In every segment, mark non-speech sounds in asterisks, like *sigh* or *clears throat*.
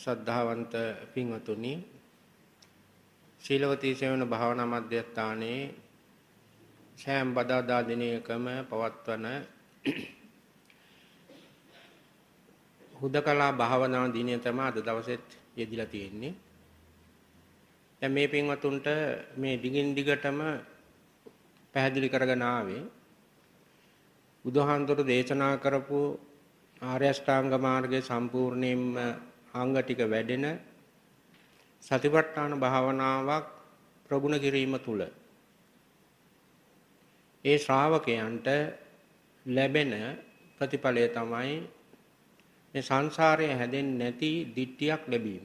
සද්ධාවන්ත පින්වතුනි ශීලවතී සේවන භාවනා මධ්‍යස්ථානයේ සෑම බදාදා දිනයකම පවත්වන හුදකලා භාවනා දිනය තමයි අද දවසෙත් යෙදිලා තියෙන්නේ. දැන් මේ පින්වතුන්ට මේ දිගින් දිගටම පැහැදිලි කරගෙන ආවේ බුදුහාඳුර දේශනා කරපු ආර්ය අෂ්ටාංග මාර්ගයේ සම්පූර්ණයෙන්ම අංග ටික වැඩෙන සතිපට්ඨාන භාවනාවක් ප්‍රගුණ කිරීම තුළ ඒ ශ්‍රාවකයන්ට ලැබෙන ප්‍රතිඵලය තමයි මේ සංසාරයේ හැදෙන්නේ නැති දිට්ඨියක් ලැබීම.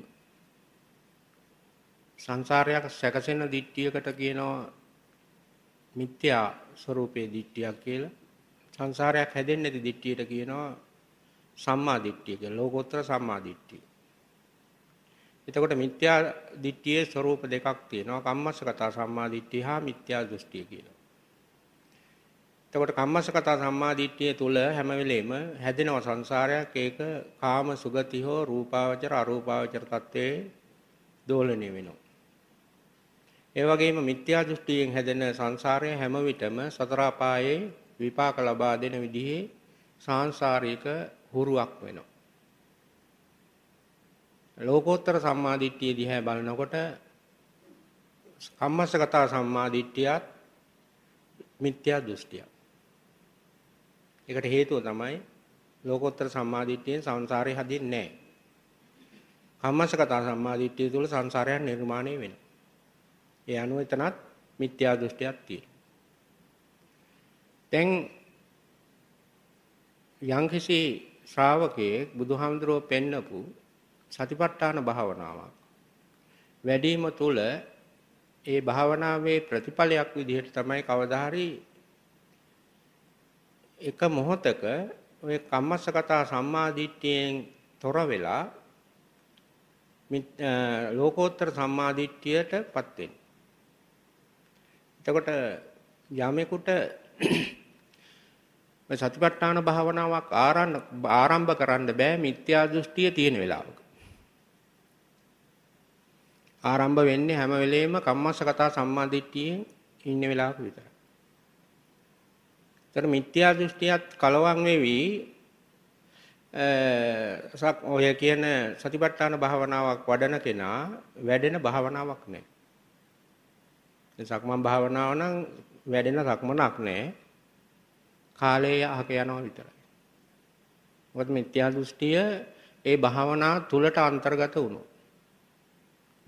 සංසාරයක් සැකසෙන දිට්ඨියකට කියනවා මිත්‍යා ස්වરૂපයේ දිට්ඨියක් කියලා. සංසාරයක් හැදෙන්නේ නැති දිට්ඨියට කියනවා සම්මා දිට්ඨිය කියලා. ලෝකෝත්තර සම්මා දිට්ඨිය. එතකොට මිත්‍යා දිට්ඨියේ ස්වરૂප දෙකක් තියෙනවා. කම්මස්සගත සම්මා දිට්ඨිය හා මිත්‍යා දෘෂ්ටිය කියලා. එතකොට කම්මස්සගත සම්මා දිට්ඨිය තුල හැම වෙලෙම හැදෙනව සංසාරයක් ඒක කාම සුගති හෝ රූපාවචර අරූපාවචර තත්ත්වේ දෝලණය වෙනවා. ඒ වගේම මිත්‍යා දෘෂ්ටියෙන් හැදෙන සංසාරය හැම විටම සතර විපාක ලබා දෙන විදිහේ සාංශාරික හුරුවක් වෙනවා. ලෝකෝත්තර සම්මාදිට්ඨිය දිහා බලනකොට කම්මස්සගත සම්මාදිට්ඨියත් මිත්‍යා දෘෂ්ටියක්. ඒකට හේතුව තමයි ලෝකෝත්තර සම්මාදිට්ඨියෙන් සංසාරය හැදෙන්නේ නැහැ. කම්මස්සගත සම්මාදිට්ඨිය තුළ සංසාරයක් නිර්මාණය වෙනවා. ඒ අනුව එතනත් මිත්‍යා දෘෂ්ටියක් තියෙනවා. දැන් යම්කිසි ශ්‍රාවකයෙක් බුදුහාමුදුරුව පෙන්නපු සතිපට්ඨාන භාවනාවක්. වැඩිම තුල ඒ භාවනාවේ ප්‍රතිඵලයක් විදිහට තමයි කවදා එක මොහොතක ඔය කම්මස්සගතා සම්මාදිට්ඨියෙන් තොර වෙලා ලෝකෝත්තර සම්මාදිට්ඨියටපත් වෙන්නේ. එතකොට යමෙකුට මේ *clears throat* සතිපට්ඨාන භාවනාවක් ආරම්භ කරන්න බෑ මිත්‍යා දෘෂ්ටිය තියෙන වෙලාවක. ආරම්භ වෙන්නේ හැම වෙලෙම කම්මස්ස කතා සම්මාදිට්ඨියෙන් ඉන්න වෙලාවක විතරයි. ඒතර මිත්‍යා දෘෂ්ටියත් කලවම් වෙවි ඔය කියන සතිපට්ඨාන භාවනාවක් වඩන කෙනා වැඩෙන භාවනාවක් නැහැ. සක්මන් භාවනාව නම් වැඩෙන සක්මනක් නැහැ. කාලය අහක යනවා විතරයි. මොකද මිත්‍යා දෘෂ්ටිය ඒ භාවනාව තුලට අන්තර්ගත වුණා.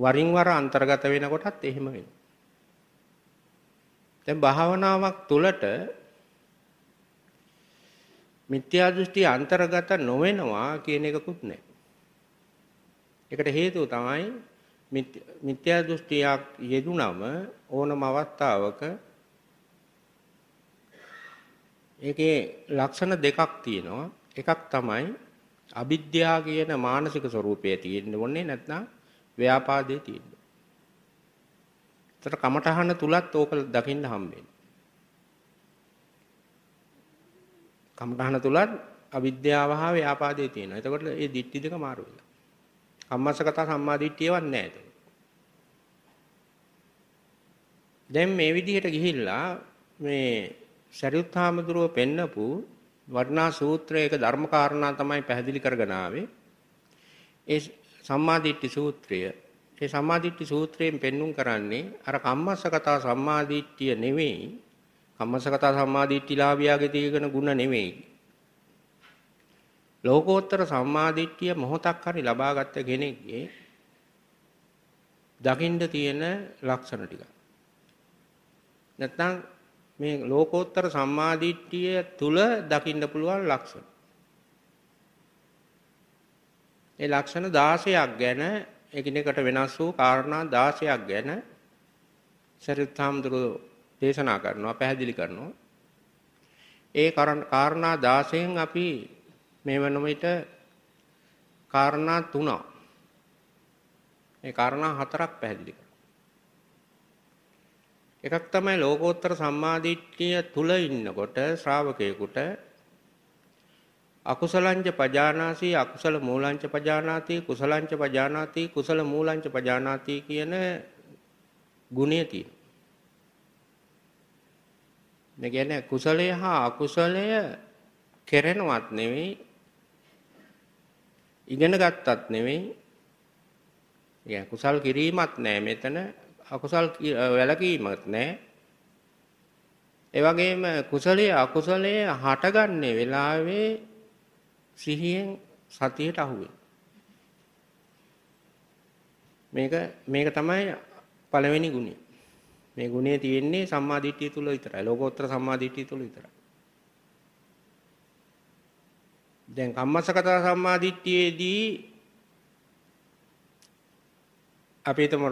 වරින් වර අන්තර්ගත වෙනකොටත් එහෙම වෙනවා. දැන් භාවනාවක් තුළට මිත්‍යා දෘෂ්ටි අන්තර්ගත නොවෙනවා කියන එකකුත් නැහැ. ඒකට හේතුව තමයි මිත්‍යා දෘෂ්ටියක් යෙදුනම ඕනම අවස්ථාවක ඒකේ ලක්ෂණ දෙකක් තියෙනවා. එකක් තමයි අවිද්‍යාව කියන මානසික ස්වરૂපය තියෙන්න ඕනේ නැත්නම් ව්‍යාපාදේ තියෙන්න. ඒතර කමටහන තුලත් ඕක දකින්න හම්බෙන්නේ. කමටහන තුලත් අවිද්‍යාව හා ව්‍යාපාදේ තියෙනවා. එතකොට මේ දිට්ඨි දෙක මාරු වෙනවා. කම්මස්සගත සම්මාදිට්ඨියවත් නැහැ ඒක. දැන් මේ විදිහට ගිහිල්ලා මේ සරියුත් හාමුදුරුව පෙන්නපු වර්ණා සූත්‍රයක ධර්ම කාරණා තමයි පැහැදිලි කරගෙන ආවේ. ඒ සම්මාදිට්ඨි සූත්‍රය. ඒ සම්මාදිට්ඨි සූත්‍රයෙන් පෙන්눔 කරන්නේ අර කම්මස්සගතා සම්මාදිට්ඨිය නෙවෙයි කම්මස්සගතා සම්මාදිට්ඨිලාභියාගේ තියෙන ಗುಣ නෙවෙයි. ලෝකෝත්තර සම්මාදිට්ඨිය මොහොතක් හරි ලබාගත් කෙනෙක්ගේ දකින්න තියෙන ලක්ෂණ ටික. නැත්නම් මේ ලෝකෝත්තර සම්මාදිට්ඨිය තුල දකින්න පුළුවන් ලක්ෂණ. ඒ ලක්ෂණ 16ක් ගැන එකිනෙකට වෙනස් වූ කාරණා 16ක් ගැන සරියුත් හාමුදුරුවෝ දේශනා කරනවා පැහැදිලි කරනවා ඒ කාරණා 16න් අපි මේ වෙනම විට කාරණා 3 ඒ කාරණා 4ක් පැහැදිලි කරනවා එකක් තමයි ලෝකෝත්තර සම්මාදිට්ඨිය තුල ඉන්නකොට ශ්‍රාවකයෙකුට අකුසලංච පජානාසී අකුසල මූලංච පජානාති කුසලංච පජානාති කුසල මූලංච පජානාති කියන ගුණය තියෙනවා. මේ කියන්නේ කුසලය හා අකුසලය කෙරෙනවත් නෙවෙයි ඉගෙන ගත්තත් නෙවෙයි ඒ කුසල් කිරීමත් නෑ මෙතන අකුසල් වැළකීමත් නෑ ඒ වගේම කුසලයේ අකුසලයේ හටගන්නේ වෙලාවේ සිහියෙන් සතියට අහුවේ. මේක මේක තමයි පළවෙනි ගුණය. මේ ගුණය තියෙන්නේ සම්මාදිට්ඨිය තුල විතරයි. ලෝකෝත්තර සම්මාදිට්ඨිය තුල විතරයි. දැන් කම්මසගත සම්මාදිට්ඨියේදී අපි තම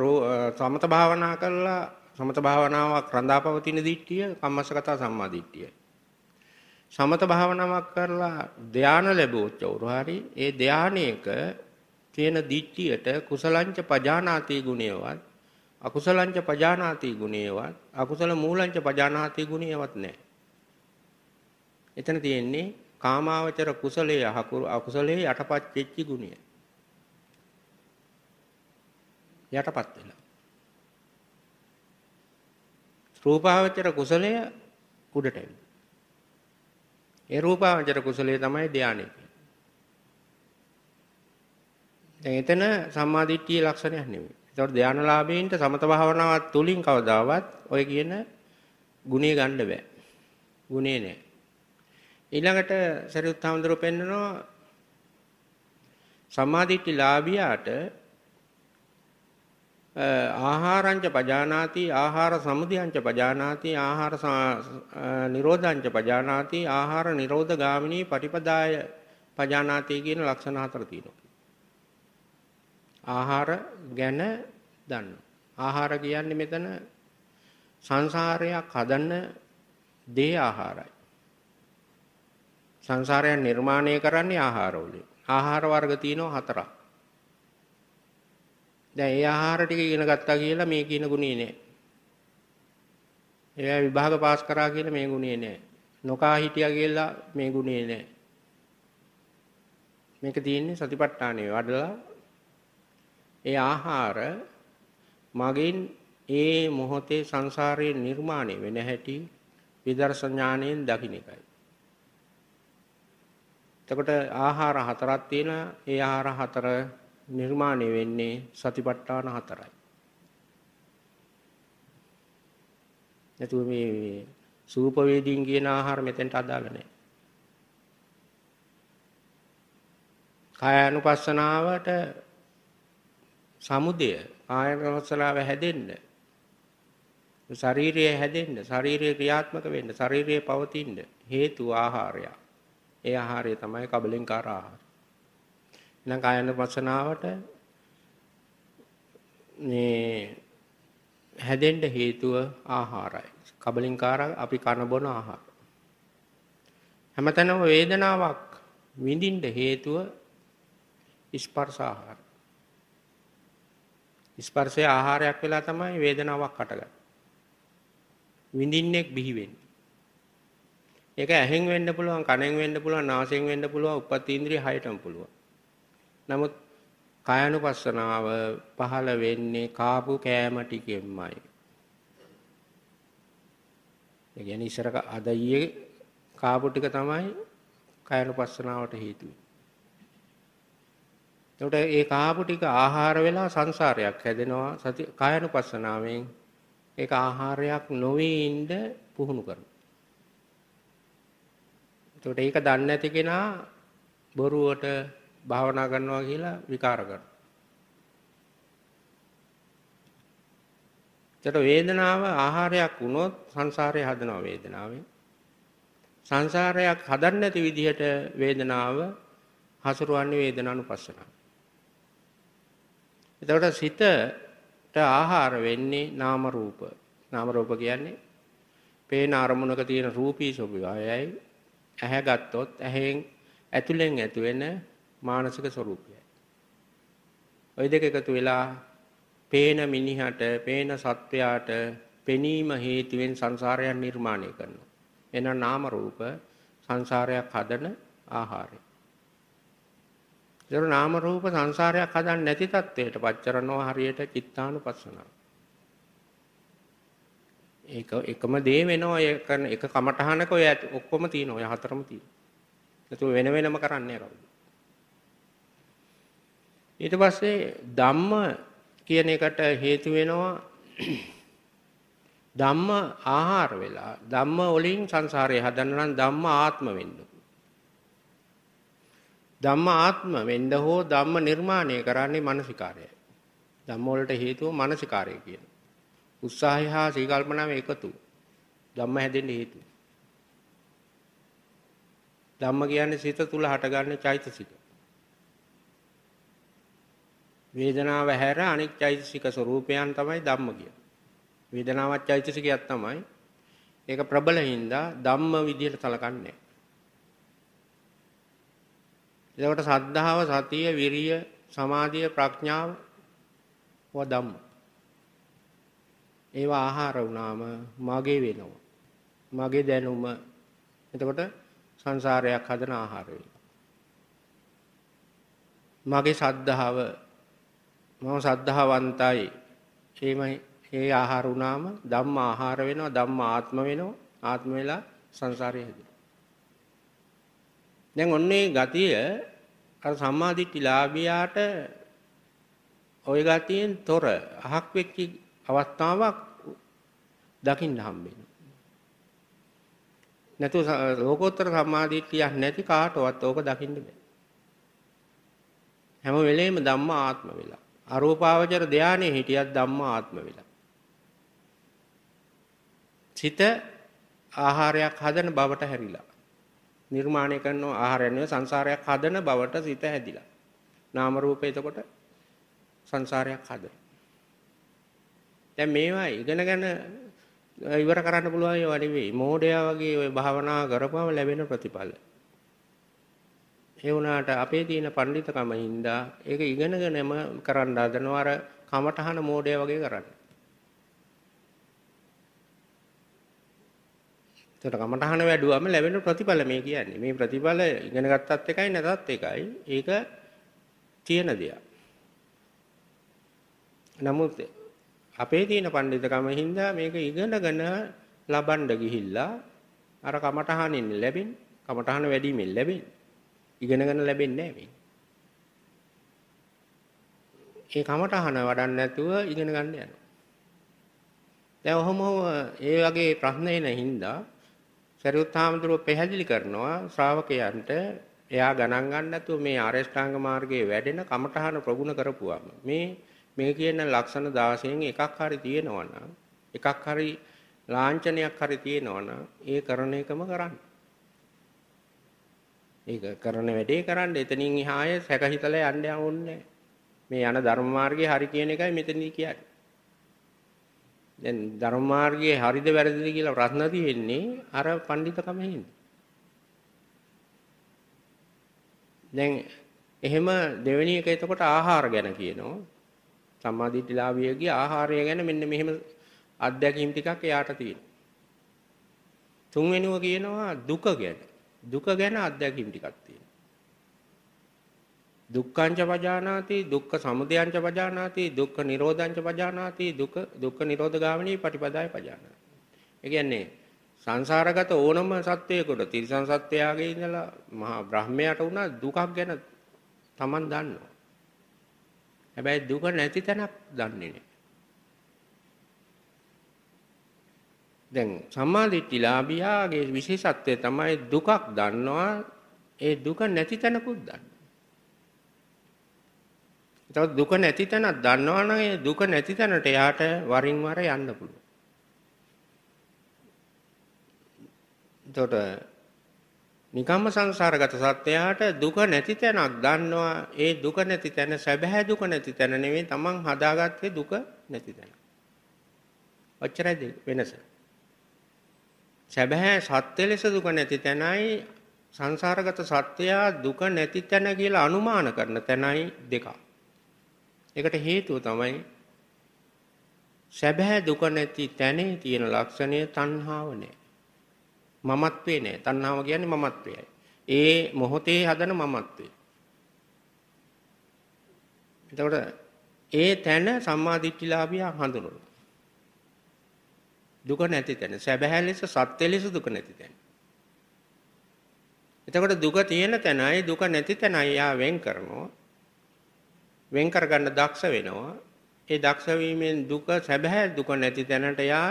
සමත භාවනා කළා සමත භාවනාවක් රඳාපවතින දිට්ඨිය කම්මසගත සම්මාදිට්ඨියයි. සමත භාවනාවක් කරලා ධානය ලැබුවොත් කවුරු හරි ඒ ධානයේක තියෙන දිට්ඨියට කුසලංච පජානාති ගුණේවත් අකුසලංච පජානාති ගුණේවත් අකුසල මූලංච පජානාති ගුණේවත් නැහැ. එතන තියෙන්නේ කාමාවචර කුසලයේ අහකුරු අකුසලයේ යටපත් වෙච්ච ගුණය. යටපත් වෙලා. රූපාවචර කුසලය උඩට එනවා. ඒ රූපාවචර කුසලයේ තමයි ධානය දැන් එතන සම්මාදිට්ඨිය ලක්ෂණයක් නෙමෙයි. ඒතකොට ධානලාභීන්ට සමත භාවනාවත් තුලින් කවදාවත් ඔය කියන ගුණය ගන්න බෑ. ගුණේ නෑ. ඊළඟට සරියුත් හාමුදුරුවෝ පෙන්නනවා සම්මාදිට්ඨි ලාභියාට ආහාරංච පජානාති ආහාර සමුදයංච පජානාති ආහාර නිරෝධංච පජානාති ආහාර නිරෝධ ගාමිනී පටිපදාය පජානාති කියන ලක්ෂණ හතර තියෙනවා. ආහාර ගැන දන්න. ආහාර කියන්නේ මෙතන සංසාරයක් හදන්න දේ ආහාරයි. සංසාරය නිර්මාණය කරන්නේ ආහාරවලින්. ආහාර වර්ග තියෙනවා හතරක්. දැන් ඒ ආහාර ටික ඉගෙන ගත්තා කියලා මේ කියන ගුණේ නෑ. ඒවා විභාග පාස් කරා කියලා මේ ගුණේ නෑ. නොකා හිටියා කියලා මේ ගුණේ නෑ. මේක තියෙන්නේ සතිපට්ඨානේ වඩලා ඒ ආහාර මගින් ඒ මොහොතේ සංසාරයේ නිර්මාණය වෙන හැටි විදර්ශඥාණයෙන් දකින්න එකයි. එතකොට ආහාර හතරක් තියෙනවා. ඒ ආහාර හතර නිර්මාණය වෙන්නේ සතිපට්ඨාන හතරයි. නැතුව මේ සූපවේදීන් කියන ආහාර මෙතෙන්ට අදාළ නැහැ. කායानुපස්සනාවට සමුදය ආයනවසලාව හැදෙන්න ශරීරය හැදෙන්න ශරීරය ක්‍රියාත්මක වෙන්න ශරීරය පවතින්න හේතු ආහාරය. ඒ ආහාරය තමයි කබලෙන් කාර ආහාර. ඊළඟ කායන පසනාවට මේ හැදෙන්න හේතුව ආහාරයි. කබලින්කාර අපි කන බොන ආහාර. හැමතැනම වේදනාවක් විඳින්න හේතුව ස්පර්ශ ආහාර. ස්පර්ශයේ ආහාරයක් වෙලා තමයි වේදනාවක් හටගන්නේ. විඳින්නෙක් බිහි වෙන්නේ. ඒක ඇහෙන් වෙන්න පුළුවන්, කනෙන් වෙන්න පුළුවන්, නාසයෙන් වෙන්න පුළුවන්, උපත් ඉන්ද්‍රිය හයටම පුළුවන්. නමුත් කායනුපස්සනාව පහළ වෙන්නේ කාපු කෑම ටිකෙන්මයි. ඒ කියන්නේ ඉස්සර අද ඊයේ කාපු ටික තමයි කායනුපස්සනාවට හේතුව. එතකොට ඒ කාපු ටික ආහාර වෙලා සංසාරයක් හැදෙනවා සති කායනුපස්සනාවෙන් ඒක ආහාරයක් නොවේ ඉඳ පුහුණු කරනවා. එතකොට ඒක දන්නේ නැති කෙනා බොරුවට භාවනා කරනවා කියලා විකාර කරනවා. ඒතර වේදනාව ආහාරයක් වුණොත් සංසාරය හදනවා වේදනාවෙන්. සංසාරයක් හදන්න නැති විදිහට වේදනාව හසුරවන්නේ වේදනානුපස්සනාව. එතකොට සිතට ආහාර වෙන්නේ නාම රූප. නාම රූප කියන්නේ පේන අරමුණක තියෙන රූපී ස්වභාවයයි ඇහැ ගත්තොත් ඇහෙන් ඇතුලෙන් ඇති වෙන මානසික ස්වરૂපයයි. ওই දෙක එකතු වෙලා පේන මිනිහට, පේන සත්වයාට පෙනීම හේතුවෙන් සංසාරයන් නිර්මාණය කරනවා. එන නාම රූප සංසාරයක් හදන ආහාරය. ඒතර නාම රූප සංසාරයක් හදන්නේ නැති තත්වයට පච්චරනෝ හරියට චිත්තානුපස්සනාව. ඒක එකම දේ වෙනවා ඒ කරන එක කමටහනක ඔය ඔක්කොම තියෙනවා ඔය හතරම තියෙනවා. නැතුව වෙන වෙනම කරන්නේ කවුද? ඊට පස්සේ ධම්ම කියන එකට හේතු වෙනවා *clears throat* ධම්ම ආහාර වෙලා ධම්ම වලින් සංසාරය හදන්න නම් ධම්ම ආත්ම වෙන්න ධම්ම ආත්ම වෙන්න හෝ ධම්ම නිර්මාණය කරන්නේ මානසිකාරයයි ධම්ම වලට හේතුව මානසිකාරය කියන උත්සාහය හා සීකල්පනාව එකතු ධම්ම හැදෙන්න හේතුව ධම්ම කියන්නේ සිත තුල හටගන්න චෛතසික වේදනාව හැර අනෙක් චෛතසික ස්වરૂපයන් තමයි ධම්ම කියන්නේ. වේදනාවත් චෛතසිකයක් තමයි. ඒක ප්‍රබල හින්දා ධම්ම විදිහට සලකන්නේ එතකොට සද්ධාව, සතිය, විරිය, සමාධිය, ප්‍රඥාව ව ධම්ම. ඒවා ආහාර වුණාම මගේ වෙනවා. මගේ දැනුම. එතකොට සංසාරයක් හදන ආහාර මගේ සද්ධාව මම සද්ධාවන්තයි. එමයි ඒ ආහාර වුණාම ධම්ම ආහාර වෙනවා ධම්ම ආත්ම වෙනවා ආත්ම වෙලා සංසාරයේ හැදෙනවා. දැන් ඔන්නේ ගතිය අර සම්මාදිට්ඨිලාභියාට ওই ගතියෙන් තොර අහක් වෙච්ච අවස්ථාවක් දකින්න හම්බෙනවා. නැතු ලෝකෝත්තර සම්මාදිට්ඨියක් නැති කාටවත් ඕක දකින්න බෑ. හැම වෙලෙම ධම්ම ආත්ම වෙලා අරූපාවචර ධානයේ හිටියත් ධම්මාත්ම වෙලා. සිත ආහාරයක් හදන බවට හැරිලා. නිර්මාණය කරන ආහාරය නෙවෙයි සංසාරයක් හදන බවට සිත හැදිලා. නාම රූප එතකොට සංසාරයක් හදන. දැන් මේවා ඉගෙනගෙන ඉවර කරන්න පුළුවන් ඒවා නෙවෙයි. මෝඩයා වගේ ওই භාවනා කරපුවම ලැබෙන ප්‍රතිඵල. ඒ වුණාට අපේ තියෙන පඬිතකම හින්දා ඒක ඉගෙනගෙනම කරන්න හදනවා අර කමටහන මෝඩය වගේ කරන්න. එතකොට කමටහන වැඩුවම ලැබෙන ප්‍රතිඵල මේ කියන්නේ. මේ ප්‍රතිඵල ඉගෙන ගත්තත් එකයි නැතත් එකයි. ඒක තියෙන දෙයක්. නමුත් අපේ තියෙන පඬිතකම හින්දා මේක ඉගෙනගෙන ලබන්න ගිහිල්ලා අර කමටහනින් ලැබෙන කමටහන වැඩිමින් ලැබෙන්නේ ඉගෙන ගන්න ලැබෙන්නේ නැහැ ඒ කමටහන වඩන්නේ නැතුව ඉගෙන ගන්න යනවා. දැන් ඔහොම ඒ වගේ ප්‍රශ්න එන හින්දා සරියුත් හාමුදුරුව පැහැදිලි කරනවා ශ්‍රාවකයන්ට එයා ගණන් ගන්න නැතුව මේ ආරේෂ්ඨාංග මාර්ගයේ වැඩෙන කමඨහන ප්‍රගුණ කරපුවාම මේ මේ කියන ලක්ෂණ 16න් එකක් හරි තියෙනවනම් එකක් හරි ලාංඡනයක් හරි තියෙනවනම් ඒ කරන එකම කරන්න. ඒක කරන වැඩේ කරන්න එතනින් එහාය සැකහිතල යන්න ඕනේ මේ යන ධර්ම මාර්ගයේ හරි කියන එකයි මෙතනදී කියන්නේ දැන් ධර්ම මාර්ගයේ හරිද වැරදිද කියලා ප්‍රශ්න තියෙන්නේ අර පඬිතකම හින්දා දැන් එහෙම දෙවෙනි එක එතකොට ආහාර ගැන කියනවා සම්මාදිට්ඨිලාභියගේ ආහාරය ගැන මෙන්න මෙහෙම අත්දැකීම් ටිකක් එයාට තියෙනවා තුන්වෙනුව කියනවා දුක ගැන දුක ගැන අත්දැකීම් ටිකක් තියෙනවා. දුක්ඛංච පජානාති දුක්ඛ සමුදයංච පජානාති දුක්ඛ නිරෝධංච පජානාති දුක දුක්ඛ නිරෝධ ගාමිනී පටිපදාය පජානාති. ඒ කියන්නේ සංසාරගත ඕනම සත්වයකට තිරිසන් සත්වයාගේ ඉඳලා මහා බ්‍රහ්මයාට වුණා දුකක් ගැන Taman දන්නවා. හැබැයි දුක නැති තැනක් දන්නේ නැහැ. දැන් සම්මාදිට්ඨිලාභියාගේ විශේෂත්වය තමයි දුකක් දන්නවා ඒ දුක නැති තැනකුත් දන්නවා. ඒතකොට දුක නැති තැනක් දන්නවා නම් ඒ දුක නැති තැනට යාට වරින් වර යන්න පුළුවන්. එතකොට නිකම්ම සංසාරගත සත්‍යයට දුක නැති තැනක් දන්නවා ඒ දුක නැති තැන සැබෑ දුක නැති තැන නෙවෙයි තමන් හදාගත්තේ දුක නැති තැන. ඔච්චරයි වෙනස. සැබෑ සත්‍ය ලෙස දුක නැති තැනයි සංසාරගත සත්‍යයා දුක නැති තැන කියලා අනුමාන කරන තැනයි දෙකක්. ඒකට හේතුව තමයි සැබෑ දුක නැති තැනේ තියෙන ලක්ෂණය තණ්හාව නෑ. මමත්වේ නෑ. තණ්හාව කියන්නේ මමත්වයයි. ඒ මොහොතේ හදන මමත්වේ. එතකොට ඒ තැන සම්මාදිට්ඨිලාභියා හඳුනනවා. දුක නැති තැන. සැබෑ ලෙස සත්‍ය ලෙස දුක නැති තැන. එතකොට දුක තියෙන තැනයි දුක නැති තැනයි යා වෙන් කරනවා. වෙන් කරගන්න දක්ෂ වෙනවා. ඒ දක්ෂ වීමෙන් දුක සැබෑ දුක නැති තැනට යා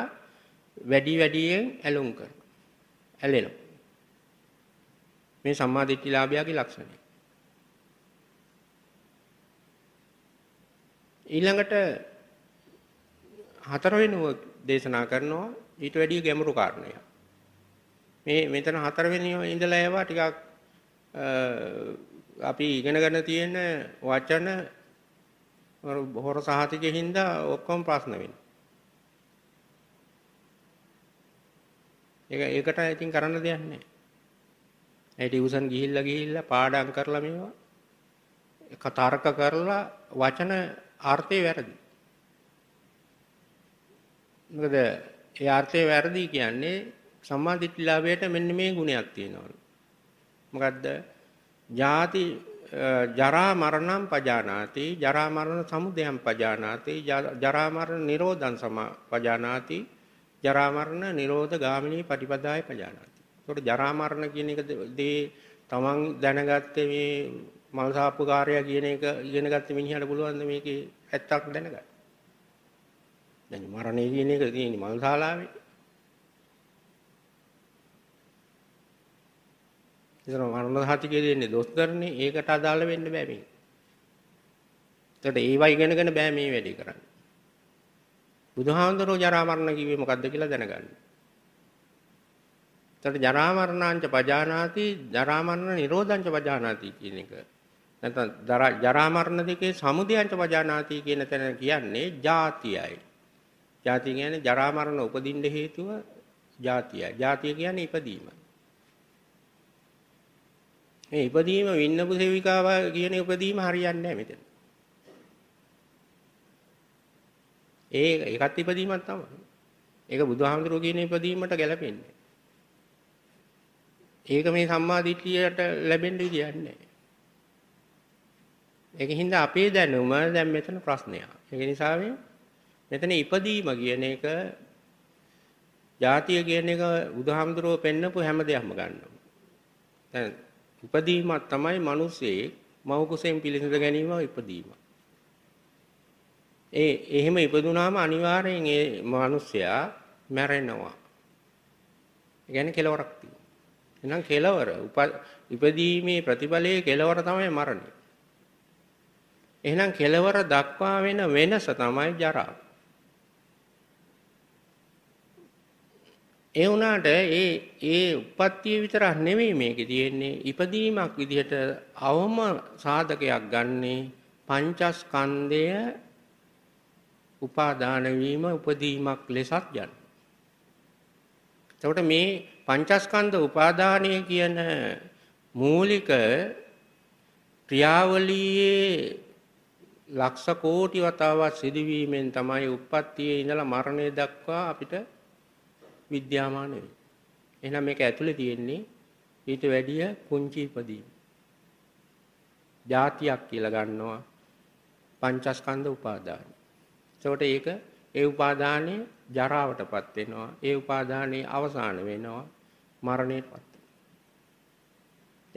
වැඩි වැඩියෙන් ඇලුම් කරනවා. ඇලෙනවා. මේ සම්මාදිට්ඨිලාභයාගේ ලක්ෂණය. ඊළඟට හතරවෙනුව දේශනා කරනවා ඊට වැඩිය ගැඹුරු කාරණයක්. මේ මෙතන හතරවෙනි ඉඳලා ඒවා ටිකක් අපි ඉගෙන ගන්න තියෙන වචන හොර සහතිකේ හින්දා ඔක්කොම ප්‍රශ්න වෙනවා. ඒක ඒකට ඉතින් කරන්න දෙයක් නැහැ. ඒ ටියුෂන් ගිහිල්ලා ගිහිල්ලා පාඩම් කරලා මේවා තර්ක කරලා වචන අර්ථේ වැරදි. මොකද ඒ අර්ථය වැරදි කියන්නේ සම්මාදිට්ඨිලාභයට මෙන්න මේ ගුණයක් තියෙනවලු. මොකද්ද? ජාති ජරා මරණම් පජානාති ජරා මරණ සමුදයම් පජානාති ජරා මරණ නිරෝධං සම පජානාති ජරා මරණ නිරෝධ ගාමිනී පටිපදාය පජානාති. ඒකට ජරා මරණ කියන එක දී තමන් දැනගත්තේ මේ මල්සාප්පුකාරයා කියන එක ඉගෙන ගත්ත මිනිහට පුළුවන් මේකේ ඇත්තක් දැනගන්න. දැන් මරණය කියන එක තියෙන්නේ මල් ශාලාවේ. ඉතන මරණ සහතිකය දෙන්නේ දොස්තරනේ ඒකට අදාළ වෙන්න බෑ මේ. ඒතට ඒවා ඉගෙනගෙන බෑ මේ වැඩේ කරන්න. බුදුහාඳුරෝ ජරා මරණ කිව්වේ මොකද්ද කියලා දැනගන්න. ඒතට ජරා මරණාංච පජානාති ජරා මරණ නිරෝධංච පජානාති කියන එක. නැත්නම් ජරා මරණ දෙකේ සමුදයංච පජානාති කියන තැන කියන්නේ ජාතියයි. ජාතිය කියන්නේ ජරා මරණ උපදින්න හේතුව ජාතිය. ජාතිය කියන්නේ ඉපදීම. මේ ඉපදීම වින්නපු සේවිකාව කියන ඉපදීම හරියන්නේ නැහැ මෙතන. ඒ ඒකත් ඉපදීමක් තමයි. ඒක බුදුහාමුදුරුවෝ කියන ඉපදීමට ගැලපෙන්නේ. ඒක මේ සම්මා දිට්ඨියට ලැබෙන්න විදියක් නැහැ. ඒකින් හින්දා අපේ දැනුම දැන් මෙතන ප්‍රශ්නයක්. ඒක නිසා මේ මෙතන ඉපදීම කියන එක ජාතිය කියන එක බුදුහාමුදුරුවෝ පෙන්නපු හැම දෙයක්ම ගන්නවා. දැන් ඉපදීමක් තමයි මිනිස්සේ මව කුසෙන් පිළිසඳ ගැනීම ඉපදීම. ඒ එහෙම ඉපදුනාම අනිවාර්යෙන් ඒ මිනිසයා මැරෙනවා. ඒ කියන්නේ කෙලවරක් තියෙනවා. එහෙනම් කෙලවර ඉපදීමේ ප්‍රතිඵලයේ කෙලවර තමයි මරණය. එහෙනම් කෙලවර දක්වා වෙන වෙනස තමයි ජරාව. ඒ වුණාට ඒ ඒ උප්පත්තිය විතරක් නෙමෙයි මේකේ තියෙන්නේ ඉපදීමක් විදිහට අවම සාධකයක් ගන්නේ පංචස්කන්ධය උපාදාන වීම උපදීමක් ලෙසත් යන. එතකොට මේ පංචස්කන්ධ උපාදානය කියන මූලික ක්‍රියාවලියේ ලක්ෂ කෝටි වතාවක් සිදුවීමෙන් තමයි උප්පත්තියේ ඉඳලා මරණය දක්වා අපිට විද්‍යාමාන වෙයි. එහෙනම් මේක ඇතුලේ තියෙන්නේ ඊට වැඩිය පුංචි ඉදීම. ಜಾතියක් කියලා ගන්නවා පංචස්කන්ධ උපාදාන. එතකොට ඒක ඒ උපාදානයේ ජරාවටපත් වෙනවා. ඒ උපාදානයේ අවසාන වෙනවා මරණයටපත්.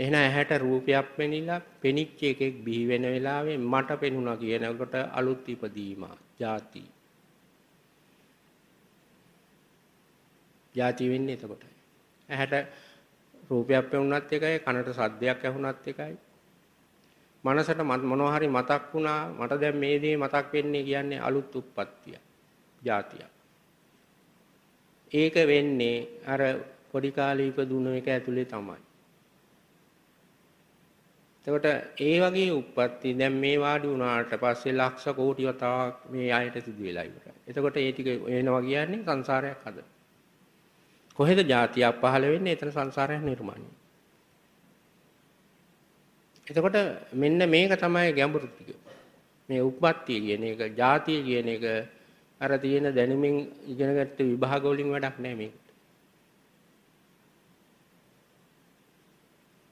එහෙනම් ඇහැට රූපයක් පෙනිලා පෙනිච්ච එකෙක් බිහි වෙන වෙලාවේ මට පෙනුණා කියනකොට අලුත් ඉදීම. ಜಾති. ජාති වෙන්නේ එතකොට. ඇහැට රූපයක් පෙනුනත් එකයි කනට සද්දයක් ඇහුනත් එකයි. මනසට මොනවා හරි මතක් වුණා මට දැන් මේ දේ මතක් වෙන්නේ කියන්නේ අලුත් උප්පත්තිය. ජාතිය. ඒක වෙන්නේ අර පොඩි කාලේ ඉපදුණු එක ඇතුලේ තමයි. එතකොට ඒ වගේ උප්පත්ති දැන් මේ වාඩි වුණාට පස්සේ ලක්ෂ කෝටි වතාවක් මේ අයට සිදු වෙලා ඉවරයි. එතකොට ඒ ටික එනවා කියන්නේ සංසාරයක් හදලා. කොහෙද જાතියක් පහළ වෙන්නේ? එතන සංසාරයක් නිර්මාණය. එතකොට මෙන්න මේක තමයි ගැඹුරු මේ උප්පත්තිය කියන එක, જાතිය කියන එක අර තියෙන දැනුමින් ඉගෙනගත්ත විභාග වලින් වැඩක් නැහැ මේක.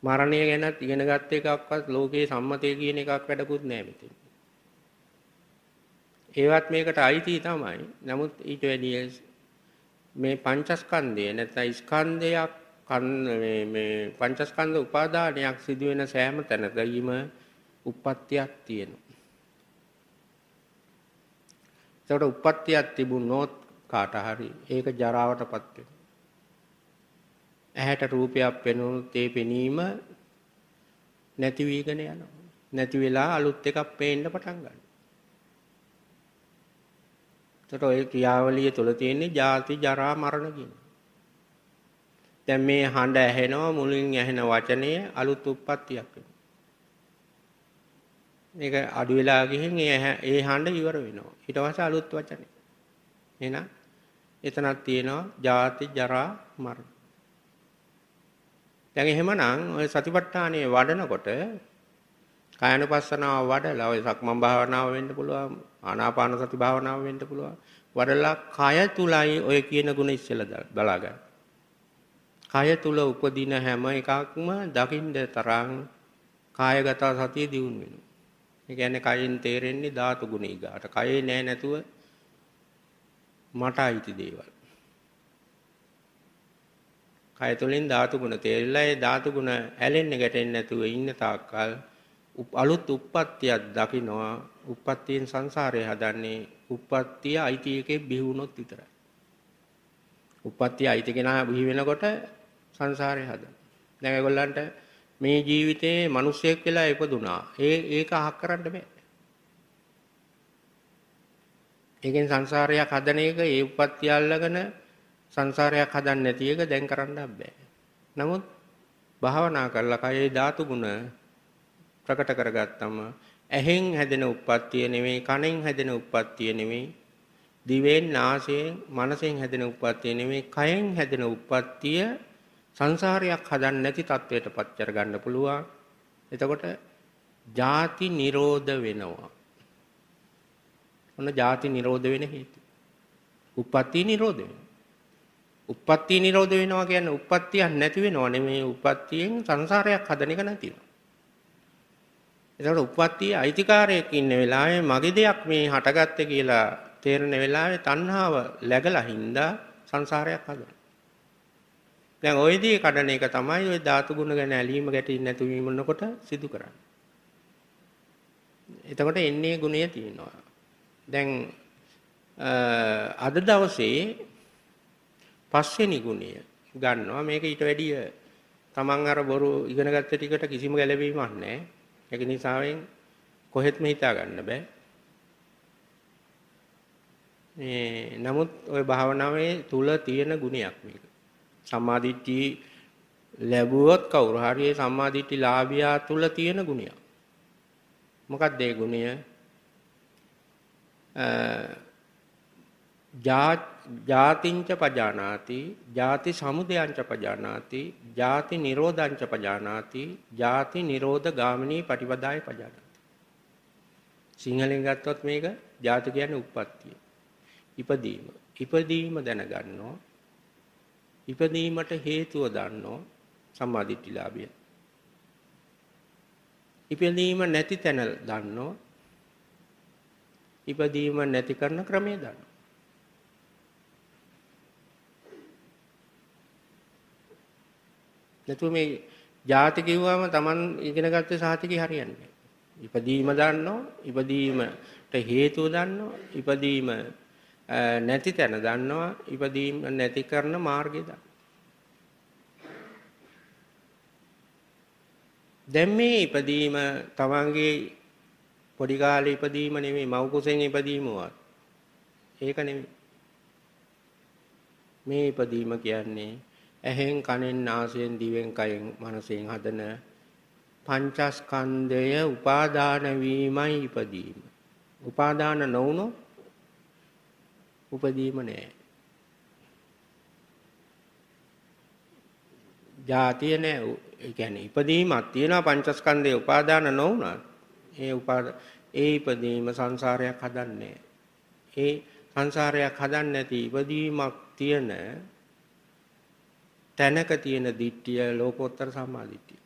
මරණය ගැනත් ඉගෙනගත්ත එකක්වත් ලෝකයේ සම්මතය කියන එකක් වැඩකුත් නැහැ මෙතන. ඒවත් මේකට අයිති තමයි. නමුත් ඊට වැඩිය මේ පංචස්කන්දය නැතයි ස්කන්දයක් පංචස්කන්ද උපාදානයක් සිදුවෙන සෑම තැනදීම උපත්තියක් තියෙනු. තට උපත්තියක් තිබු නෝත් කාටහරි ඒක ජරාවට පත්වෙන. ඇහැට රූපයක් පෙනුණු තේ පෙනීම නැතිවීගෙන යන. නැති වෙලා අලුත් එකක් පේන්න පටන් ගන්න. එතකොට ඔය ක්‍රියාවලිය තුල තියෙන්නේ ජාති ජරා මරණ කියන. දැන් මේ හඬ ඇහෙනවා මුලින් ඇහෙන වචනය අලුත් උප්පත්තියක් වෙනවා. මේක අඩු වෙලා ගිහින් ඒ හඬ ඉවර වෙනවා. ඊට පස්සේ අලුත් වචනය. එහෙනම් එතනක් තියෙනවා ජාති ජරා මරණ. දැන් එහෙමනම් ඔය සතිපට්ඨානයේ වඩනකොට කායනුපස්සනාව වඩලා ඔය සක්මන් භාවනාව වෙන්න පුළුවන් ආනාපාන සති භාවනාව වෙන්න පුළුවන් වඩලා කය තුලයි ඔය කියන ගුණ ඉස්සෙල්ලා බලා ගන්න. කය තුල උපදින හැම එකක්ම දකින්න තරම් කායගත සතිය දියුණු වෙනවා. ඒ කියන්නේ කයෙන් තේරෙන්නේ ධාතු ගුණ ඊගාට. කයේ නෑ නැතුව මට අයිති දේවල්. කය තුලින් ධාතු ගුණ තේරිලා ඒ ධාතු ගුණ ඇලෙන්න ගැටෙන්න නැතුව ඉන්න තාක්කල් අලුත් උප්පත්තියක් දකිනවා උප්පත්තියෙන් සංසාරය හදන්නේ උප්පත්තිය අයිති එකේ බිහි වුණොත් විතරයි උප්පත්තිය අයිති කෙනා බිහි වෙනකොට සංසාරය හදන දැන් ඒගොල්ලන්ට මේ ජීවිතේ මිනිස්සෙක් වෙලා ඉපදුනා ඒ ඒක අහක් කරන්න බෑ ඒකෙන් සංසාරයක් හදන එක ඒ උප්පත්තිය අල්ලගෙන සංසාරයක් හදන්නේ නැති එක දැන් කරන්න බෑ නමුත් භාවනා කරලා කයේ ධාතු ගුණ ප්‍රකට කරගත්තම ඇහෙන් හැදෙන උප්පත්තිය නෙමෙයි කනෙන් හැදෙන උප්පත්තිය නෙමෙයි දිවෙන් නාසයෙන් මනසෙන් හැදෙන උප්පත්තිය නෙමෙයි කයෙන් හැදෙන උප්පත්තිය සංසාරයක් හදන්න නැති තත්වයට පත්කර ගන්න පුළුවන් එතකොට ಜಾති නිරෝධ වෙනවා ඔන්න ಜಾති නිරෝධ වෙන හේතු උප්පත්ති නිරෝධ වෙනවා උප්පත්ති නිරෝධ වෙනවා කියන්නේ උප්පත්තියක් නැති වෙනවා නෙමෙයි උප්පත්තියෙන් සංසාරයක් හදන එක නැතිව එතකොට උප්පත්තියේ අයිතිකාරයෙක් ඉන්න වෙලාවේ මගේ දෙයක් මේ හටගත්තේ කියලා තේරෙන වෙලාවේ තණ්හාව läගලා හින්දා සංසාරයක් හදනවා. දැන් ওইදී කඩන එක තමයි ওই ධාතු ගුණ ගැන ඇලීම ගැටීම නැති වීමනකොට සිදු කරන්නේ. එතකොට එන්නේ ගුණය තියෙනවා. දැන් අද දවසේ පස්වෙනි ගුණය ගන්නවා මේක ඊට වැඩිය තමන් අර බොරු ඉගෙන ගත්ත ටිකට කිසිම ගැළවීමක් නැහැ. ඒක නිසාවෙන් කොහෙත්ම හිතා ගන්න බෑ. මේ නමුත් ওই භාවනාවේ තුල තියෙන ගුණයක් මේක. සම්මාදිට්ඨි ලැබුවොත් කවුරු හරි සම්මාදිට්ඨි ලාභියා තුල තියෙන ගුණයක්. මොකක්ද ඒ ගුණය? ජාත් ජාතිංච පජානාති ජාති සමුදයංච පජානාති ජාති නිරෝධංච පජානාති ජාති නිරෝධ ගාමිනී පටිපදාය පජානාති සිංහලෙන් ගත්තොත් මේක ජාති කියන්නේ උප්පත්තිය ඉපදීම ඉපදීම දැනගන්නෝ ඉපදීමට හේතුව දන්නෝ සම්මාදිට්ඨිලාභය ඉපදීම නැති තැන දන්නෝ ඉපදීම නැති කරන ක්‍රමය දන්නෝ නැතුව මේ ජාති කිව්වම Taman ඉගෙනගත්ත සාහිතිකේ හරියන්නේ ඉපදීම දන්නවා ඉපදීමට හේතුව දන්නවා ඉපදීම නැති තැන දන්නවා ඉපදීම නැති කරන මාර්ගය දන්නවා දැන් මේ ඉපදීම Tamanගේ පොඩි කාලේ ඉපදීම නෙමෙයි මව් කුසෙන් ඉපදීම වත් ඒක නෙමෙයි මේ ඉපදීම කියන්නේ ඇහෙන් කනෙන් නාසයෙන් දිවෙන් කයෙන් මනසෙන් හදන පංචස්කන්ධය උපාදාන වීමයි ඉපදීම. උපාදාන නොවුනොත් උපදීම නෑ. ජාතිය නෑ. ඒ කියන්නේ ඉපදීමක් තියෙනවා පංචස්කන්ධයේ උපාදාන නොවුනත් ඒ උපාද ඒ ඉපදීම සංසාරයක් හදන්නේ. ඒ සංසාරයක් හදන්නේ නැති ඉපදීමක් තියෙන තැනක තියෙන දිට්ඨිය ලෝකෝත්තර සම්මාදිට්ඨිය.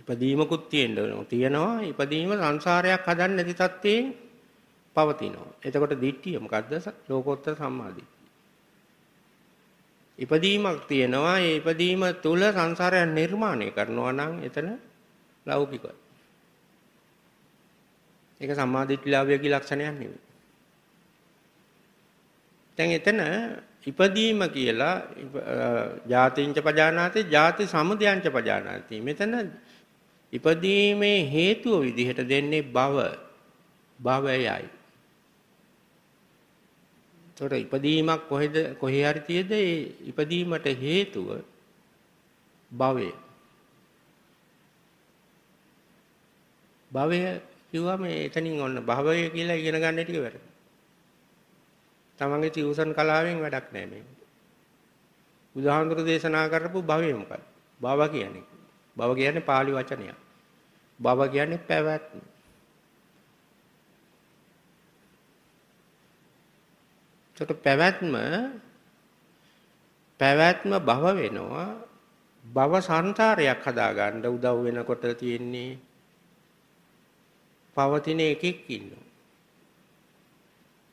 ඉපදීමකුත් තියෙන්න ඕන. තියෙනවා ඉපදීම සංසාරයක් හදන්න නැති තත්ත්වයේ පවතිනවා. එතකොට දිට්ඨිය මොකද්ද? ලෝකෝත්තර සම්මාදිට්ඨිය. ඉපදීමක් තියෙනවා. ඒ ඉපදීම තුල සංසාරය නිර්මාණය කරනවා නම් එතන ලෞකිකයි. ඒක සම්මාදිට්ඨිලාභයේ ලක්ෂණයක් නෙවෙයි. දැන් එතන ඉපදීම කියලා ජාතිංච පජානාති ජාති සමුදයංච පජානාති. මෙතන ඉපදීමේ හේතුව විදිහට දෙන්නේ භව භවයයි. ඒතොර ඉපදීමක් කොහෙද කොහේ හරි තියද ඒ ඉපදීමට හේතුව භවය. භවය කිව්වම එතනින් ඔන්න භවය කියලා ඉගෙන ගන්න ටික වැරදි. තමන්ගේ ටියුෂන් කලාවෙන් වැඩක් නැහැ මේ. බුදුහාමුදුරු දේශනා කරපු භවය මොකක්ද? භව කියන්නේ. භව කියන්නේ pāli වචනයක්. භව කියන්නේ පැවැත්ම. ඒකට පැවැත්ම පැවැත්ම භව වෙනවා භව සංසාරයක් හදාගන්න උදව් වෙනකොට තියෙන්නේ පවතින එකෙක් ඉන්නවා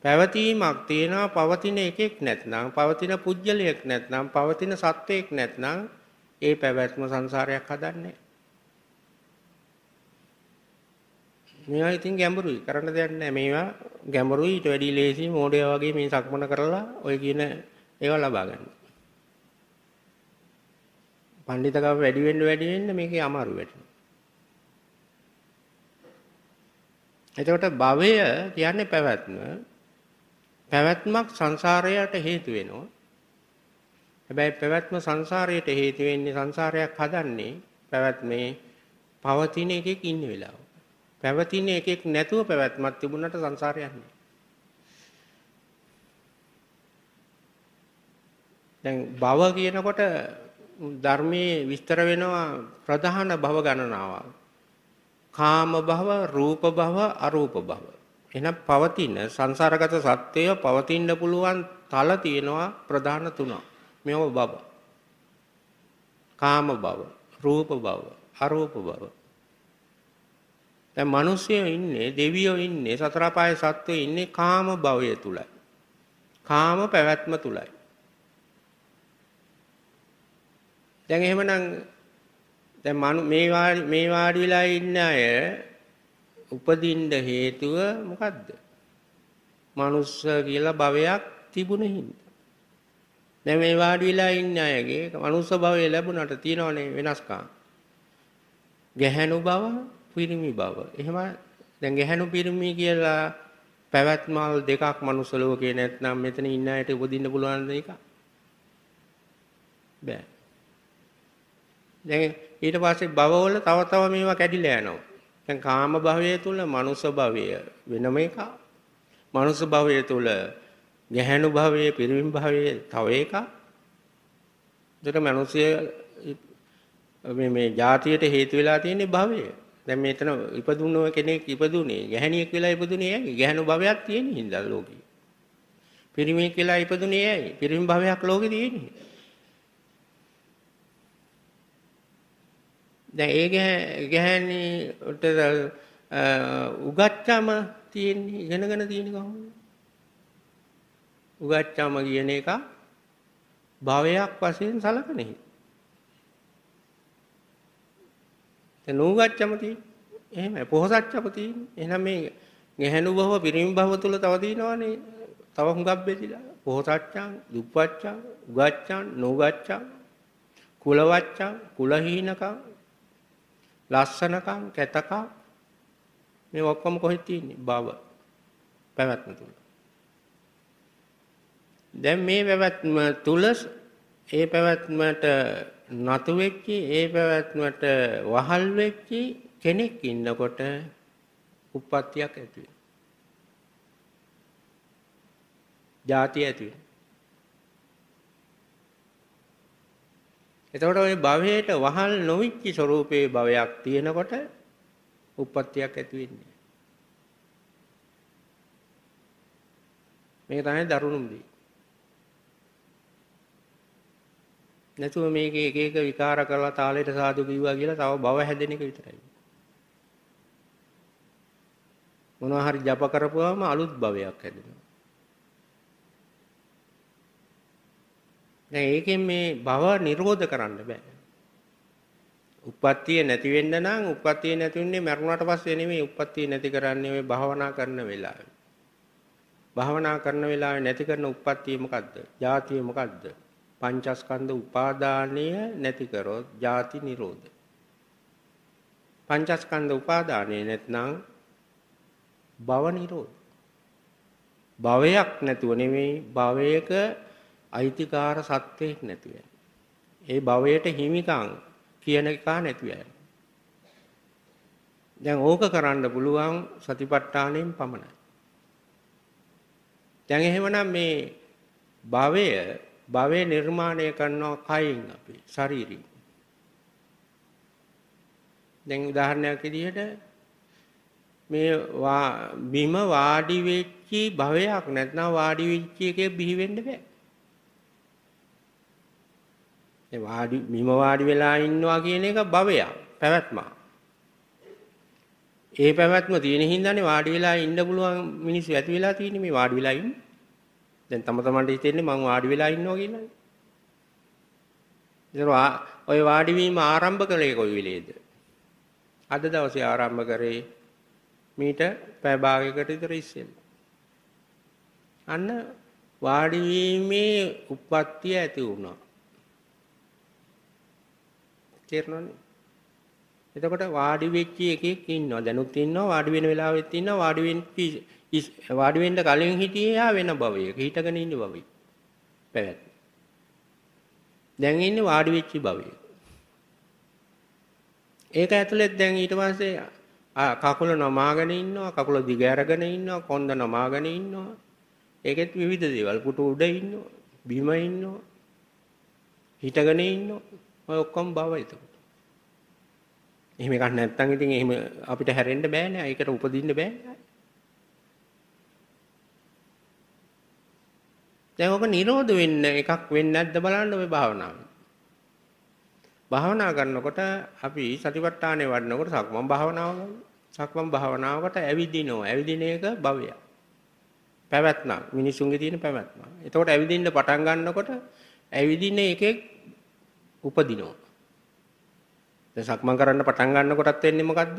පැවතීමක් තියෙනවා පවතින එකෙක් නැත්නම් පවතින පුජ්‍යලයක් නැත්නම් පවතින සත්වයක් නැත්නම් ඒ පැවැත්ම සංසාරයක් හදන්නේ මේවා ඉතින් ගැඹුරුයි කරන්න දෙයක් නැහැ මේවා ගැඹුරුයි ඊට වැඩි ලේසි මෝඩය වගේ මේ සක්මන කරලා ඔය කියන ඒවා ලබා ගන්න. පඬිතකම වැඩි වෙන්න වැඩි වෙන්න මේකේ අමාරු වෙනවා. එතකොට භවය කියන්නේ පැවැත්ම පැවැත්මක් සංසාරයට හේතු වෙනවා. හැබැයි පැවැත්ම සංසාරයට හේතු වෙන්නේ සංසාරයක් හදන්නේ පැවැත්මේ පවතින එකෙක් ඉන්න වෙලාව. පැවතින එකෙක් නැතුව පැවැත්මක් තිබුණට සංසාරයක් නෑ. දැන් භව කියනකොට ධර්මයේ විස්තර වෙනවා ප්‍රධාන භව ගණනාවක්. කාම භව, රූප භව, අරූප භව. එහෙනම් පවතින සංසාරගත සත්‍යය පවතින්න පුළුවන් තල තියෙනවා ප්‍රධාන තුනක්. මේව බව. කාම බව, රූප බව, අරූප බව. දැන් මිනිස්සයෝ ඉන්නේ, දෙවියෝ ඉන්නේ, සතරපාය සත්වයෝ ඉන්නේ කාම භවය තුලයි. කාම පැවැත්ම තුලයි. දැන් එහෙමනම් දැන් මේ වාඩි මේ වාඩි වෙලා ඉන්න අය උපදින්න හේතුව මොකද්ද? මනුස්ස කියලා භවයක් තිබුණ හින්දා. දැන් මේ වාඩි වෙලා ඉන්න අයගේ මනුස්ස භවය ලැබුණාට තියෙනවනේ වෙනස්කම්. ගැහැණු භව, පිරිමි භව. එහෙම දැන් ගැහැණු පිරිමි කියලා පැවැත්මල් දෙකක් මනුස්ස ලෝකේ නැත්නම් මෙතන ඉන්න අයට උපදින්න පුළුවන් දෙයක්. බෑ. දැන් ඊට පස්සේ භවවල තව තව මේවා කැඩිලා යනවා. දැන් කාම භවය තුල මනුෂ භවය වෙනම එකක්. මනුෂ භවය තුල ගැහැණු භවය, පිරිමින් භවය තව එකක්. ඒතර මිනිස්සය මේ මේ જાතියට හේතු වෙලා තියෙන භවය. දැන් මෙතන ඉපදුන කෙනෙක් ඉපදුනේ ගැහණියෙක් වෙලා ඉපදුනේ ඇයි? ගැහණු භවයක් තියෙන හින්දා ලෝකේ. පිරිමියෙක් වෙලා ඉපදුනේ ඇයි? පිරිමි භවයක් ලෝකේ තියෙන්නේ. දැන් ඒ ගැහැණිට උගත්කම තියෙන්නේ ඉගෙනගෙන තියෙන්නේ කොහොමද? උගත්කම කියන එක භවයක් වශයෙන් සලකන එක. දැන් නුගත්කම තියෙන්නේ එහෙමයි පොහසත්කම තියෙන්නේ. එහෙනම් මේ ගැහැණු භව පිරිමි භව තුල තව දිනවනේ තව හුඟක් බෙදිලා පොහසත්කම්, දුප්පත්කම්, උගත්කම්, නුගත්කම්, කුලවත්කම්, කුලහීනකම් ලස්සනකම් කැතකම් මේ ඔක්කොම කොහෙද තියෙන්නේ බව පැවැත්ම තුල දැන් මේ පැවැත්ම තුල ඒ පැවැත්මට නතු වෙච්චි ඒ පැවැත්මට වහල් වෙච්චි කෙනෙක් ඉන්නකොට උප්පත්තියක් ඇති වෙනවා. ಜಾති ඇති වෙනවා. එතකොට ওই භවයට වහල් නොවිච්ච ස්වરૂපයේ භවයක් තියෙනකොට උප්පත්තියක් ඇති වෙන්නේ. මේක තමයි දරුණුම දේ. නැතුව මේකේ එක එක විකාර කරලා තාලයට සාදු කිව්වා කියලා තව භව හැදෙන එක විතරයි. මොනවා හරි ජප කරපුවාම අලුත් භවයක් හැදෙනවා. දැන් ඒකෙන් මේ භව නිරෝධ කරන්න බෑ. උප්පත්තිය නැති වෙන්න නම් උප්පත්තිය නැතිුන්නේ මරුණාට පස්සේ නෙමෙයි උප්පත්තිය නැති කරන්නේ මේ භවනා කරන වෙලාවේ. භවනා කරන වෙලාවේ නැති කරන උප්පත්තිය මොකද්ද? ජාතිය මොකද්ද? පංචස්කන්ධ උපාදානය නැති කරොත් ජාති නිරෝධ. පංචස්කන්ධ උපාදානය නැත්නම් භව නිරෝධ. භවයක් නැතුව නෙමෙයි භවයක අයිතිකාර සත්වෙක් නැතුව ඒ භවයට හිමිකම් කියන එකා නැතුව දැන් ඕක කරන්න පුළුවන් සතිපට්ඨාණයෙන් පමණයි. දැන් එහෙමනම් මේ භවය භවය නිර්මාණය කරනවා කයින් අපි ශරීරයෙන්. දැන් උදාහරණයක් විදිහට මේ බිම වාඩි වෙච්චි භවයක් නැත්නම් වාඩි වෙච්චි එකේ බිහි වෙන්න බෑ. මේ වාඩි මිම වාඩි වෙලා ඉන්නවා කියන එක භවයක් පැවැත්මක්. ඒ පැවැත්ම තියෙන හින්දානේ වාඩි වෙලා ඉන්න පුළුවන් මිනිස්සු ඇති වෙලා තියෙන්නේ මේ වාඩි වෙලා ඉන්නේ. දැන් තම තමන්ට හිතෙන්නේ මං වාඩි වෙලා ඉන්නවා කියලා. ඒතර ඔය වාඩි වීම ආරම්භ කළේ කොයි වෙලේද? අද දවසේ ආරම්භ කරේ මීට පැය භාගයකට විතර ඉස්සෙල්ලා. අන්න වාඩි වීමේ උප්පත්තිය ඇති වුණා. තේරෙනවනේ. එතකොට වාඩි වෙච්ච එකෙක් ඉන්නවා. දැනුත් ඉන්නවා, වාඩි වෙන වෙලාවෙත් ඉන්නවා, වාඩි වෙච්චි වාඩි වෙන්න කලින් හිටියේ යා වෙන භවයක. හිටගෙන ඉන්න භවයක. පැවැත්. දැන් ඉන්නේ වාඩි වෙච්ච භවයක. ඒක ඇතුළේ දැන් ඊට පස්සේ කකුල නමාගෙන ඉන්නවා, කකුල දිග අරගෙන ඉන්නවා, කොන්ද නමාගෙන ඉන්නවා. ඒකෙත් විවිධ දේවල්. පුටු උඩ ඉන්නවා, බිම ඉන්නවා, හිටගෙන ඉන්නවා. ඔය ඔක්කොම බව එතකොට. එහෙම එකක් නැත්තම් ඉතින් එහෙම අපිට හැරෙන්න බෑනේ. ඒකට උපදින්න බෑනේ. දැන් ඔක නිරෝධ වෙන්න එකක් වෙන්නේ නැද්ද බලන්න ඔය භාවනාවෙන්. භාවනා කරනකොට අපි සතිපට්ඨානේ වඩනකොට සක්මන් භාවනාව කරනවා. සක්මන් භාවනාවකට ඇවිදිනවා. ඇවිදින එක භවය. පැවැත්ම මිනිසුන්ගේ තියෙන පැවැත්ම. එතකොට ඇවිදින්න පටන් ගන්නකොට ඇවිදින එකෙක් උපදිනවා. දැන් සක්මන් කරන්න පටන් ගන්නකොටත් වෙන්නේ මොකද්ද?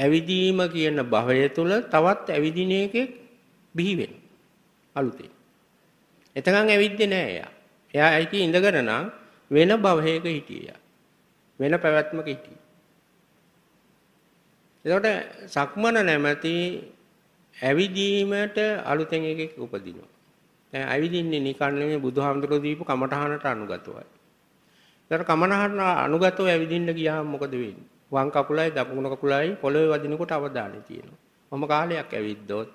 ඇවිදීම කියන භවය තුල තවත් ඇවිදින එකෙක් බිහි වෙනවා. අලුතෙන්. එතකන් ඇවිද්දේ නෑ එයා. එයා ඇයිටි ඉඳගෙන නම් වෙන භවයක හිටියා. වෙන පැවැත්මක හිටියා. එතකොට සක්මන නැමැති ඇවිදීමට අලුතෙන් එකෙක් උපදිනවා. ඇවිදින්නේ නිකන් නෙමෙයි බුදුහාමුදුරුවෝ දීපු කමඨහනට අනුගතවයි. ඒතර කමඨහන අනුගතව ඇවිදින්න ගියාම මොකද වෙන්නේ? වම් කකුලයි දකුණු කකුලයි පොළවේ වදිනකොට අවධානය තියෙනවා. මම කාලයක් ඇවිද්දොත්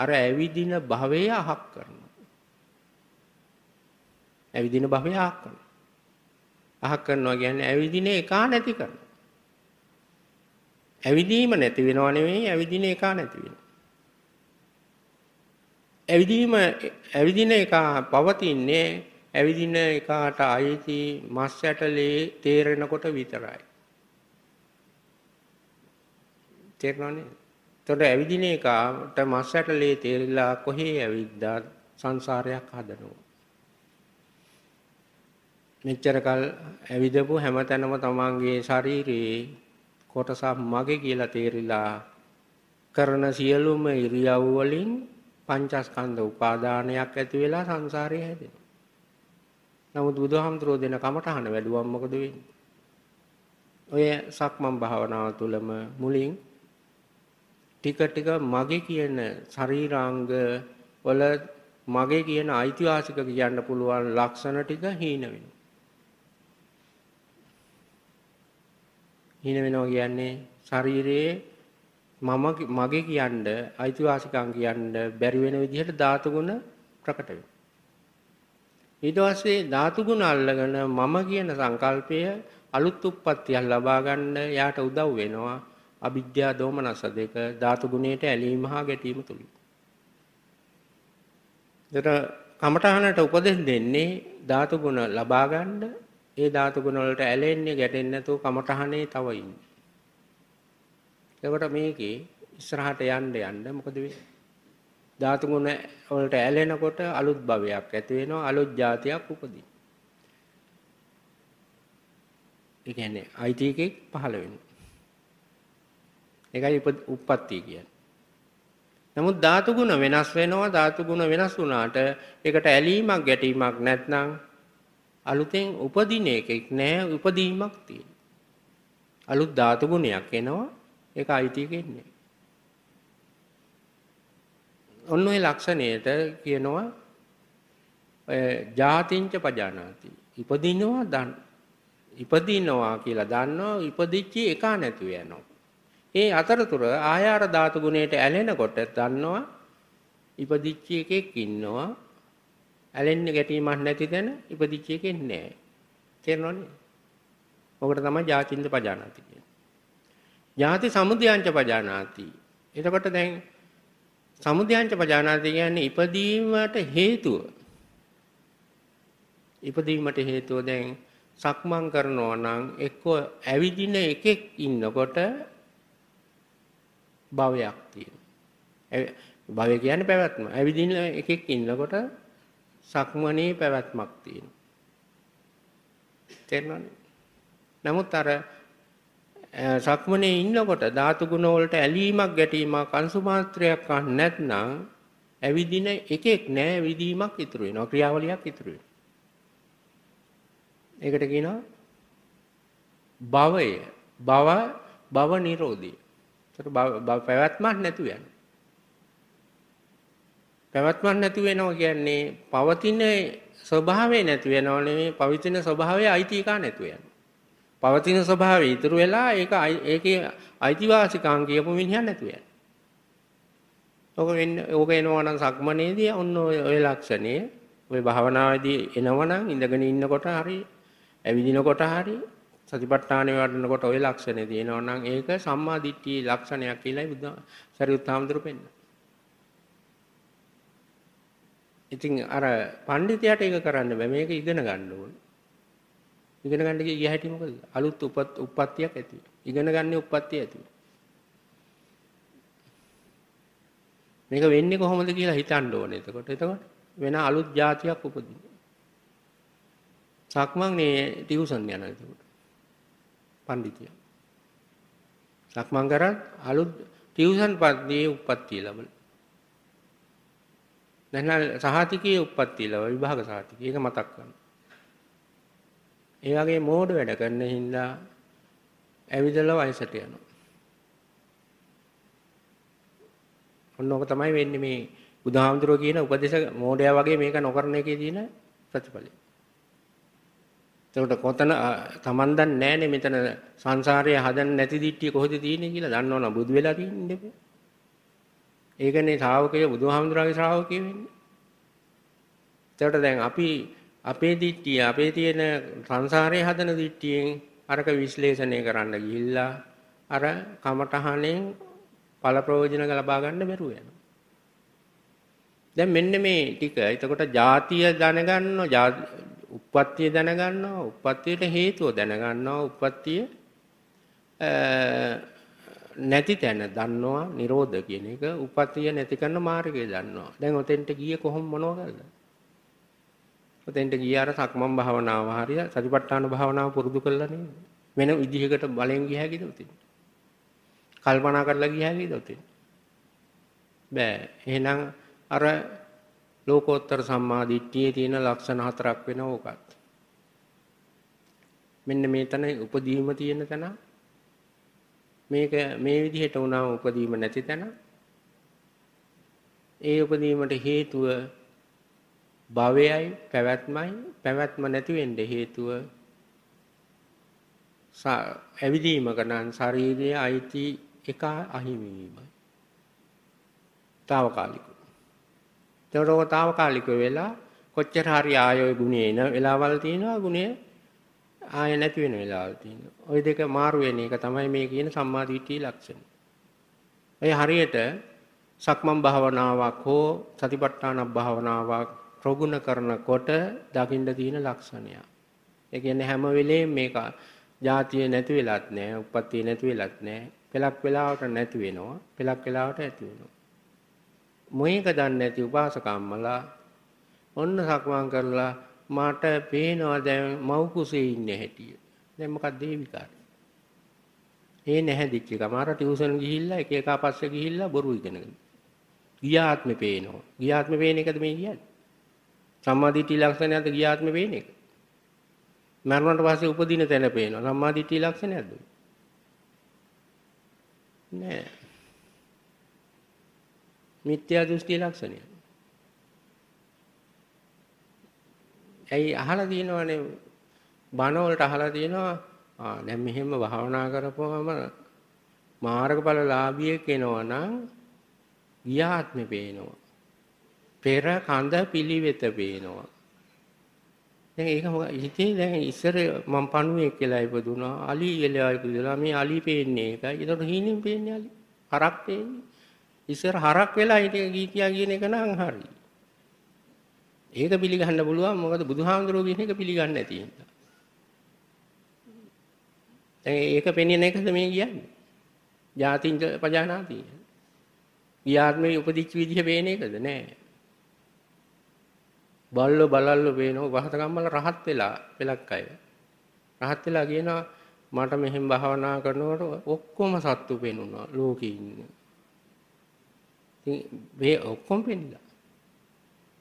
අර ඇවිදින භවය අහක් කරනවා. ඇවිදින භවය අහක් කරනවා. අහක් කරනවා කියන්නේ ඇවිදින එක නැති කරනවා. ඇවිදීම නැති වෙනව නෙවෙයි ඇවිදින එක නැති වෙනවා. ඇවිදීම ඇවිදින එක පවතින්නේ ඇවිදින එකාට අයිති මස් ඇටලේ තේරෙනකොට විතරයි. තේරෙනවනේ? එතකොට ඇවිදින එකාට මස් ඇටලේ තේරිලා කොහේ ඇවිද්දා සංසාරයක් හදනවා. මෙච්චර කල් ඇවිදපු හැමතැනම තමන්ගේ ශරීරයේ කොටසක් මගේ කියලා තේරිලා කරන සියලුම ඉරියව් වලින් පංචස්කන්ධ උපාදානයක් ඇති වෙලා සංසාරේ හැදෙනවා. නමුත් බුදුහාමුදුරෝ දෙන කමටහන වැළුවම් මොකද වෙන්නේ? ඔය සක්මන් භාවනාව තුළම මුලින් ටික ටික මගේ කියන ශරීරාංග වල මගේ කියන ඓතිහාසික කියන්න පුළුවන් ලක්ෂණ ටික හීන වෙනවා. හීන වෙනවා කියන්නේ ශරීරයේ මම මගේ කියන්න අයිතිවාසිකම් කියන්න බැරි වෙන විදිහට ධාතුගුණ ප්‍රකට වෙනවා. ඊට පස්සේ ධාතුගුණ අල්ලගෙන මම කියන සංකල්පය අලුත් උප්පත්තියක් ලබා ගන්න යාට උදව් වෙනවා අවිද්‍යා දෝමනස දෙක ධාතුගුණයට ඇලීම හා ගැටීම තුලින්. දර කමඨහනට උපදෙස් දෙන්නේ ධාතුගුණ ලබා ගන්න ඒ ධාතුගුණ වලට ඇලෙන්නේ ගැටෙන්නේ නැතුව කමඨහනේ තව ඉන්නේ. එතකොට මේකේ ඉස්සරහට යන්න යන්න මොකද වෙන්නේ? ධාතු ගුණ වලට ඇලෙනකොට අලුත් භවයක් ඇති වෙනවා අලුත් જાතියක් උපදින. ඒ කියන්නේ IT එකෙක් පහළ වෙනවා. ඒකයි උප්පත්ති කියන්නේ. නමුත් ධාතු ගුණ වෙනස් වෙනවා ධාතු ගුණ වෙනස් වුණාට ඒකට ඇලීමක් ගැටීමක් නැත්නම් අලුතෙන් උපදින එකෙක් නෑ උපදීමක් තියෙනවා. අලුත් ධාතු ගුණයක් එනවා ඒක අයිතියකෙන්නේ. ඔන්න ඔය ලක්ෂණයට කියනවා ජාතිංච පජානාති. ඉපදිනවා දන් ඉපදිනවා කියලා දන්නවා ඉපදිච්ච එක නැතුව යනවා. ඒ අතරතුර ආයාර ධාතු ගුණයට ඇලෙනකොට දන්නවා ඉපදිච්ච එකෙක් ඉන්නවා ඇලෙන්න ගැටීමක් නැති තැන ඉපදිච්ච එකෙක් නැහැ. තේරෙනවනේ? ඔකට තමයි ජාතින්ද පජානාති කියන්නේ. ඥාති සමුදයංච පජානාති. එතකොට දැන් සමුදයංච පජානාති කියන්නේ ඉපදීමට හේතුව. ඉපදීමට හේතුව දැන් සක්මන් කරනවා නම් එක්ක ඇවිදින එකෙක් ඉන්නකොට භවයක් තියෙනවා. භවය කියන්නේ පැවැත්ම. ඇවිදින එකෙක් ඉන්නකොට සක්මනේ පැවැත්මක් තියෙනවා. තේරෙනවද? නමුත් අර සක්මනේ ඉන්නකොට ධාතු ගුණ වලට ඇලීමක් ගැටීමක් අංශු මාත්‍රයක් නැත්නම් ඇවිදින එකෙක් නෑ විදීමක් ඉතුරු වෙනවා ක්‍රියාවලියක් ඉතුරු වෙනවා ඒකට කියනවා භවය භව භව නිරෝධය ඒතර පැවැත්මක් නැතු යන පැවැත්මක් නැතු වෙනවා කියන්නේ පවතින ස්වභාවය නැති වෙනව නෙමෙයි පවතින ස්වභාවය අයිතිකා නැතු වෙනවා පවතින ස්වභාවය ඉතුරු වෙලා ඒක ඒකේ අයිතිවාසිකම් කියපු මිනිහා නැතුව යන. ඔක වෙන්න ඕක එනවා නම් සක්මනේදී ඔන්න ඔය ලක්ෂණේ ඔය භාවනාවේදී එනවනම් ඉඳගෙන ඉන්නකොට හරි ඇවිදිනකොට හරි සතිපට්ඨානෙ වඩනකොට ওই ලක්ෂණේ තියෙනවා නම් ඒක සම්මා දිට්ඨියේ ලක්ෂණයක් කියලායි බුද්ධ සරියුත් හාමුදුරු පෙන්නන්නේ. ඉතින් අර පඬිතියට ඒක කරන්න බෑ මේක ඉගෙන ගන්න ඕනේ. ඉගෙන ගන්න ගිය හැටි මොකද? අලුත් උපත් උප්පත්තියක් ඇති වෙනවා. ඉගෙන ගන්න උප්පත්තිය ඇති වෙනවා. මේක වෙන්නේ කොහොමද කියලා හිතන්න ඕනේ එතකොට. එතකොට වෙන අලුත් જાතියක් උපදිනවා. සක්මන් මේ ටියුෂන් යනවා එතකොට. පඬිතිය. සක්මන් කරත් අලුත් ටියුෂන් පද්දී උප්පත්තිය ලැබෙන. නැත්නම් සහාතිකයේ උප්පත්තිය ලැබ විභාග සහාතිකය. ඒක මතක් කරගන්න. ඒ වගේ මෝඩ වැඩ කරන හින්දා ඇවිදලා වයසට යනවා. ඔන්න ඔබ තමයි වෙන්නේ මේ බුදුහාමුදුරුවෝ කියන උපදේශ මෝඩයා වගේ මේක නොකරන එකේ තියෙන ප්‍රතිඵලය. එතකොට කොතන Taman දන්නේ නැහනේ මෙතන සංසාරය හදන්න නැති දිට්ටිය කොහෙද තියෙන්නේ කියලා දන්නවනම් බුදු වෙලා තින්නේ. ඒකනේ ශ්‍රාවකය බුදුහාමුදුරුවෝගේ ශ්‍රාවකය වෙන්නේ. එතකොට දැන් අපි අපේ දිට්ටිය අපේ තියෙන සංසාරයේ හදන දිට්ටියෙන් අරක විශ්ලේෂණය කරන්න ගිහිල්ලා අර කමටහනෙන් ඵල ප්‍රයෝජන ලබා ගන්න බැරුව යනවා. දැන් මෙන්න මේ ටික එතකොට ಜಾතිය දැනගන්නවා, උප්පත්තිය දැනගන්නවා, උප්පත්තියට හේතුව දැනගන්නවා, උප්පත්තිය නැති තැන දන්නවා, Nirodha කියන එක, උප්පත්තිය නැති කරන මාර්ගය දන්නවා. දැන් ඔතෙන්ට ගියේ කොහොම මොනවා කරලා? ඔතෙන්ට ගිය අර සක්මන් භාවනාව හරිය සතිපට්ඨාන භාවනාව පුරුදු කළා නේ. වෙන විදිහකට බලෙන් ගිය හැකිද උතින්? කල්පනා කරලා ගිය හැකිද උතින්? බෑ. එහෙනම් අර ලෝකෝත්තර සම්මා දිට්ඨියේ තියෙන ලක්ෂණ හතරක් වෙන ඕකත්. මෙන්න මේතන උපදීම තියෙන තැන මේක මේ විදිහට වුණාම උපදීම නැති තැන ඒ උපදීමට හේතුව භවයයි පැවැත්මයි පැවැත්ම නැති වෙන්න හේතුව ඇවිදීමක නම් ශාරීරියේ අයිති එක අහිමි වීමයි. తాවකාලිකව. ඒතරෝ తాවකාලිකව වෙලා කොච්චර හරි ආයෝය ගුණේ එන වෙලාවල් තියෙනවා ගුණේ ආය නැති වෙන වෙලාවල් තියෙනවා. ওই දෙක මාරු වෙන එක තමයි මේ කියන සම්මා දිට්ඨිය ලක්ෂණ. ඒ හරියට සක්මන් භාවනාවක් හෝ සතිපට්ඨාන භාවනාවක් ප්‍රගුණ කරනකොට දකින්න තියෙන ලක්ෂණය. ඒ කියන්නේ හැම වෙලේම මේක જાතිය නැති වෙලත් නැහැ, උප්පත්තිය නැති වෙලත් නැහැ. පෙලක් වෙලාවට නැති වෙනවා, පෙලක් වෙලාවට ඇති වෙනවා. මොහේක දන්නේ නැති උපාසකම්මලා ඔන්න සක්මන් කරලා මට පේනවා දැන් මව් කුසේ ඉන්නේ හැටිය. දැන් මොකක්ද මේ විකාරය? ඒ නැහැදිච්ච එක. මාර ටියුෂන් ගිහිල්ලා එක එක පස්සේ ගිහිල්ලා බොරු ඉගෙනගෙන. ගියාත්මේ පේනවා. ගියාත්මේ පේන එකද මේ කියන්නේ? සම්මාදිට්ඨි ලක්ෂණයද ගියාත්ම පේන එක. මරණයට පස්සේ උපදින තැන පේනවා. සම්මාදිට්ඨි ලක්ෂණයක්ද? නෑ. මිත්‍යා දෘෂ්ටි ලක්ෂණය. ඇයි අහලා තියෙනවනේ බණ වලට අහලා තියෙනවා ආ දැන් මෙහෙම භාවනා කරපුවම මාර්ගඵලලාභියෙක් වෙනවා නම් ගියාත්මේ පේනවා. පෙර කඳ පිළිවෙත පේනවා. දැන් ඒක හිතේ දැන් ඉස්සර මම පණුවේ කියලා ඉපදුනා අලි කියලා ඉපදලා මේ අලි පේන්නේ ඒකයි. ඒතකොට හීනෙන් පේන්නේ අලි. හරක් පේන්නේ. ඉස්සර හරක් වෙලා හිටිය ගීතියා කියන එක නම් හරි. ඒක පිළිගන්න පුළුවන් මොකද බුදුහාමුදුරුවෝ කියන එක පිළිගන්නේ නැති හින්දා. දැන් ඒක පෙන්වන එකද මේ කියන්නේ? ජාතිං පජානාති. ගියාත්මේ උපදිච්ච විදිහ පේන එකද නෑ. බල්ලෝ බලල්ලෝ වේනෝ වහතකම්මල රහත් වෙලා පෙලක් අය. රහත් වෙලා කියනවා මට මෙහෙම භාවනා කරනකොට ඔක්කොම සත්තු පෙනුණා ලෝකේ ඉන්නේ. ඉතින් මේ ඔක්කොම පෙනිලා.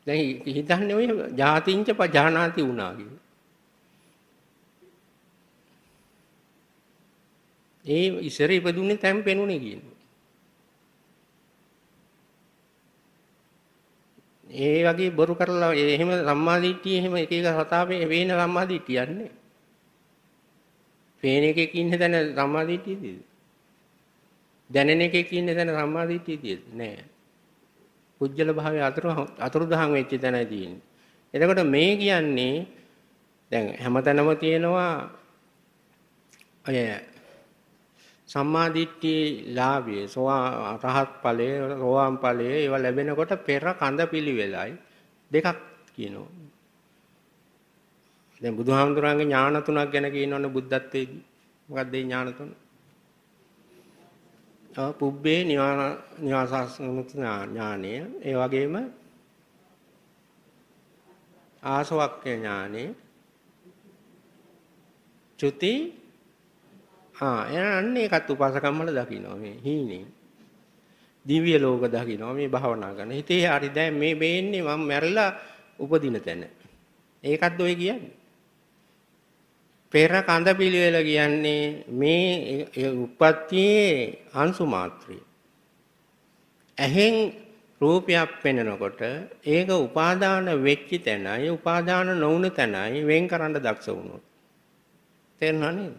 දැන් හිතන්නේ ඔය ජාතිංච පජානාති වුණා කියලා. ඒ ඉස්සර ඉපදුනේ තැන් පෙනුනේ කියන. ඒ වගේ බොරු කරලා එහෙම සම්මාදිට්ඨිය එහෙම එක එක සතාපේ වේන සම්මාදිට්ඨියන්නේ. පේන එකේ ඉන්න තැන සම්මාදිට්ඨියද? දැනෙන එකේ ඉන්න තැන සම්මාදිට්ඨියද? නෑ. කුජල භාවයේ අතුරු අතුරුදහන් වෙච්ච තැනයි තියෙන්නේ. එතකොට මේ කියන්නේ දැන් හැමතැනම තියෙනවා අය සම්මාදිට්ඨියේ ලාභය සෝවා රහත් ඵලය රෝවාම් ඵලය ඒවා ලැබෙනකොට පෙර කඳ පිළිවෙලයි දෙකක් කියනවා දැන් බුදුහාමුදුරන්ගේ ඥාන තුනක් ගැන කියනවනේ බුද්ධත්වයේදී මොකක්ද ඒ ඥාන තුන? ආ පුබ්බේ නිවාන නිවාසස්මුක්ත ඥානය ඒ වගේම ආසවක්ඛ්‍ය ඥානෙ චුති ආ එන්න ඒකත් උපාසකම් වල දකින්නවා මේ හීනේ. දිව්‍ය ලෝක දකින්නවා මේ භාවනා කරන. හිතේ හරි දැන් මේ වෙන්නේ මම මැරලා උපදින තැන. ඒකත් ඔය කියන්නේ. පෙර කඳ පිළිවෙල කියන්නේ මේ උපත්තියේ අංශු මාත්‍රය. ඇහෙන් රූපයක් පෙනෙනකොට ඒක උපාදාන වෙච්ච තැනයි උපාදාන නොවුන තැනයි වෙන් කරන්න දක්ෂ වුණොත්. තේරෙනව නේද?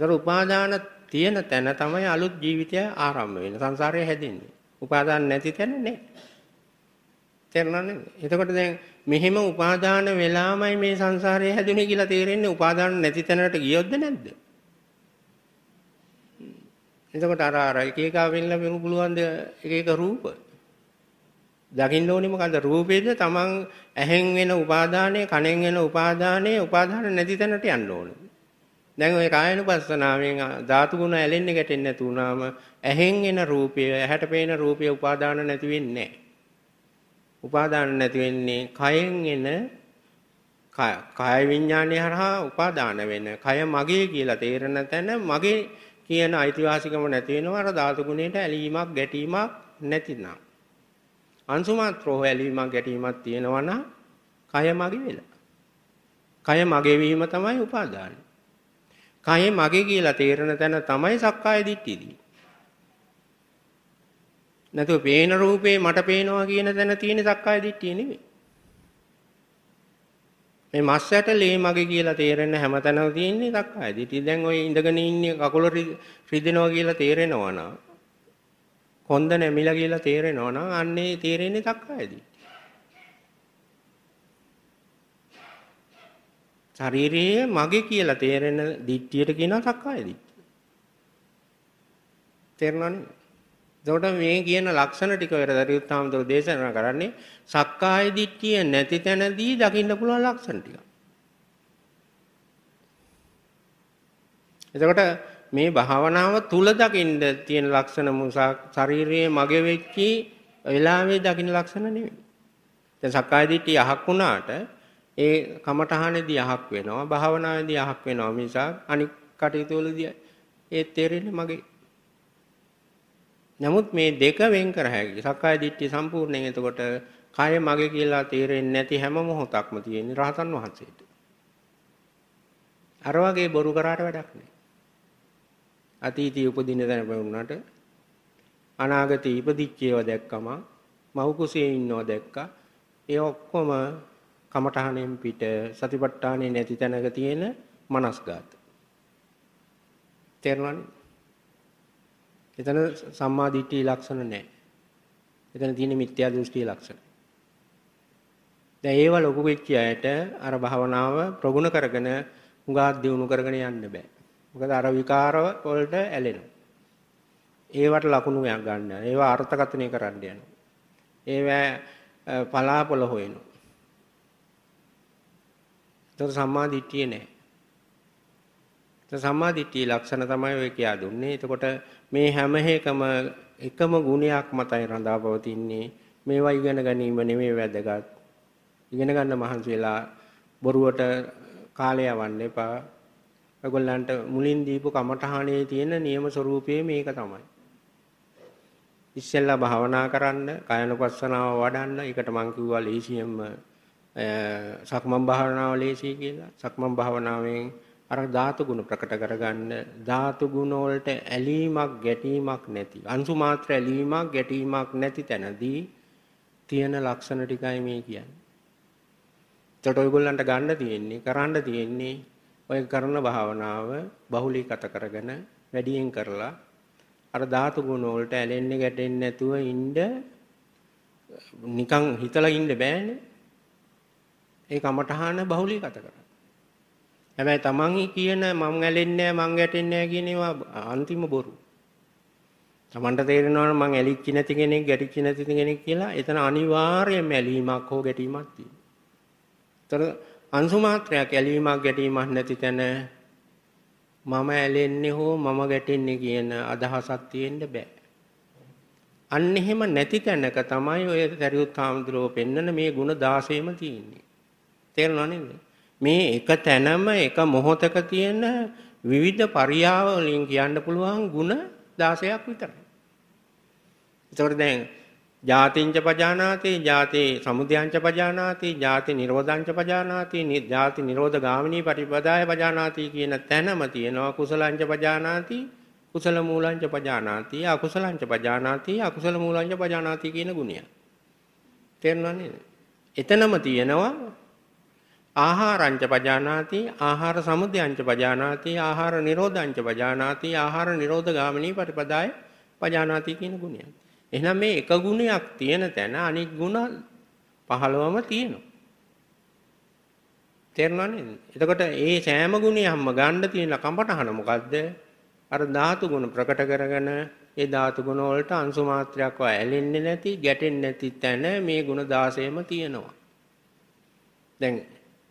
ඒතර උපාදාන තියෙන තැන තමයි අලුත් ජීවිතය ආරම්භ වෙන්නේ. සංසාරය හැදෙන්නේ. උපාදාන නැති තැන නේ. තේරෙනවද? එතකොට දැන් මෙහෙම උපාදාන වෙලාමයි මේ සංසාරය හැදුනේ කියලා තේරෙන්නේ උපාදාන නැති තැනකට ගියොත්ද නැද්ද? එතකොට අර අර එක එක වෙන්න පුළුවන් ද එක එක රූප. දකින්න ඕනේ මොකද රූපේද තමන් ඇහෙන් වෙන උපාදානය, කනෙන් වෙන උපාදානය, උපාදාන නැති තැනට යන්න ඕනේ. දැන් ඔය කායනුපස්සනාවෙන් ධාතු ගුණ ඇලෙන්නේ ගැටෙන්නේ නැතු වුනාම ඇහෙන් එන රූපය ඇහැට පේන රූපය උපාදාන නැති වෙන්නේ නැහැ. උපාදාන නැති වෙන්නේ කයෙන් එන කාය විඥානය හරහා උපාදාන වෙන කය මගේ කියලා තේරෙන තැන මගේ කියන අයිතිවාසිකම නැති වෙනවා අර ධාතු ගුණයට ඇලීමක් ගැටීමක් නැතිනම් අංශුමාත්‍රෝ ඇලීමක් ගැටීමක් තියෙනවා නම් කය මගේ වෙලා කය මගේ වීම තමයි උපාදානය කය මගේ කියලා තේරෙන තැන තමයි සක්කාය දිට්ඨියදී. නැතු පේන රූපේ මට පේනවා කියන තැන තියෙන සක්කාය දිට්ඨිය නෙමෙයි. මේ මස්සට ලේ මගේ කියලා තේරෙන හැමතැනම තියෙන්නේ සක්කාය දිට්ඨිය. දැන් ওই ඉඳගෙන ඉන්නේ කකුල රිදෙනවා කියලා තේරෙනවා නම් කොන්ද නැමිලා කියලා තේරෙනවා නම් අන්නේ තේරෙන්නේ සක්කායදී. ශරීරයේ මගේ කියලා තේරෙන දිට්ඨියට කියනවා සක්කාය දිට්ඨිය. තේරෙනවනේ? එතකොට මේ කියන ලක්ෂණ ටික වෙරදරියුත් හාමුදුරුවෝ දේශනා කරන්නේ සක්කාය දිට්ඨිය නැති තැනදී දකින්න පුළුවන් ලක්ෂණ ටික. එතකොට මේ භාවනාව තුල දකින්න තියෙන ලක්ෂණ මුසා ශරීරයේ මගේ වෙච්චි වෙලාවේ දකින්න ලක්ෂණ නෙවෙයි. දැන් සක්කාය දිට්ඨිය අහක් වුණාට ඒ කමඨහනේදී අහක් වෙනවා භාවනාවේදී අහක් වෙනවා මිසක් අනික් කටයුතු වලදී ඒ තේරෙන්නේ මගේ නමුත් මේ දෙක වෙන් කර හැකියි සක්කාය දිට්ඨිය සම්පූර්ණයෙන් එතකොට කය මගේ කියලා තේරෙන්නේ නැති හැම මොහොතක්ම තියෙන රහතන් වහන්සේට අර වගේ බොරු කරාට වැඩක් නැහැ අතීතයේ උපදින තැන වුණාට අනාගතයේ ඉපදිච්ච ඒවා දැක්කම මව් කුසේ ඉන්නව දැක්කා ඒ ඔක්කොම කමඨහණයෙන් පිට සතිපට්ඨානේ නැති තැනක තියෙන මනස්ගත. තේරුණානේ? එතන සම්මා දිට්ඨිය ලක්ෂණ නැහැ. එතන තියෙන මිත්‍යා දෘෂ්ටි ලක්ෂණ. දැන් ඒව ලොකු වෙච්ච අයට අර භවනාව ප්‍රගුණ කරගෙන හුඟක් දියුණු කරගෙන යන්න බෑ. මොකද අර විකාර වලට ඇලෙනවා. ඒවට ලකුණු ගන්න. ඒවා අර්ථකථනය කරන්න යනවා. ඒවා පලාපල හොයනවා. එතකොට සම්මා දිට්ඨිය නෑ. සම්මා දිට්ඨිය ලක්ෂණ තමයි ඔය කියා දුන්නේ. එතකොට මේ හැම එකම එකම ගුණයක් මතයි රඳා පවතින්නේ. මේවා ඉගෙන ගැනීම නෙමෙයි වැදගත්. ඉගෙන ගන්න මහන්සි වෙලා බොරුවට කාලය යවන්න එපා. ඔයගොල්ලන්ට මුලින් දීපු කමඨහණේ තියෙන නියම ස්වરૂපයේ මේක තමයි. ඉස්සෙල්ලා භාවනා කරන්න, කායනුපස්සනාව වඩන්න. ඒකට මම කිව්වා ලේසියෙන්ම සක්මන් භාවනාව ලේසියි කියලා සක්මන් භාවනාවෙන් අර ධාතු ගුණ ප්‍රකට කරගන්න ධාතු ගුණ වලට ඇලීමක් ගැටීමක් නැති අංශු මාත්‍ර ඇලීමක් ගැටීමක් නැති තැනදී තියෙන ලක්ෂණ ටිකයි මේ කියන්නේ. ඒතකොට ඔයගොල්ලන්ට ගන්න තියෙන්නේ කරන්න තියෙන්නේ ඔය කරන භාවනාව බහුලීගත කරගෙන වැඩියෙන් කරලා අර ධාතු ගුණ වලට ඇලෙන්නේ ගැටෙන්නේ නැතුව ඉන්න නිකන් හිතලා ඉන්න බෑනේ. ඒ කමඨහන බහුලීගත කරන්න. හැබැයි තමන් කියන මං ඇලෙන්නේ නැහැ මං ගැටෙන්නේ නැහැ කියන ඒවා අන්තිම බොරු. තමන්ට තේරෙනවා නම් මං ඇලිච්ච නැති කෙනෙක් ගැටිච්ච නැති කෙනෙක් කියලා එතන අනිවාර්යයෙන්ම ඇලීමක් හෝ ගැටීමක් තියෙනවා. අංශු මාත්‍රයක් ඇලීමක් ගැටීමක් නැති තැන මම ඇලෙන්නේ හෝ මම ගැටෙන්නේ කියන අදහසක් තියෙන්න බෑ. අන්න එහෙම නැති තැනක තමයි ඔය සරියුත් හාමුදුරුවෝ පෙන්වන මේ ಗುಣ 16ම තියෙන්නේ. තේරෙනව නේද? මේ එක තැනම එක මොහොතක තියෙන විවිධ පරියාව වලින් කියන්න පුළුවන් ಗುಣ 16ක් විතරයි. ඒතකොට දැන් ජාතිංච පජානාති ජාති සමුදයංච පජානාති ජාති නිරෝධංච පජානාති ජාති නිරෝධ ගාමිනී පටිපදාය පජානාති කියන තැනම තියෙනවා කුසලංච පජානාති කුසල මූලංච පජානාති අකුසලංච පජානාති අකුසල මූලංච පජානාති කියන ගුණය. තේරුණා නේද? එතනම තියෙනවා ආහාරංච පජානාති ආහාර සමුදයංච පජානාති ආහාර නිරෝධංච පජානාති ආහාර නිරෝධ ගාමිනී පටිපදාය පජානාති කියන ගුණය. එහෙනම් මේ එක ගුණයක් තියෙන තැන අනිත් ගුණ 15ම තියෙනවා. තේරුණා නේද? එතකොට ඒ සෑම ගුණයක්ම ගන්න තියෙන කම්පටහන මොකද්ද? අර ධාතු ගුණ ප්‍රකට කරගෙන ඒ ධාතු ගුණ වලට අංශු මාත්‍රයක්ව ඇලෙන්නේ නැති, ගැටෙන්නේ නැති තැන මේ ගුණ 16ම තියෙනවා. දැන්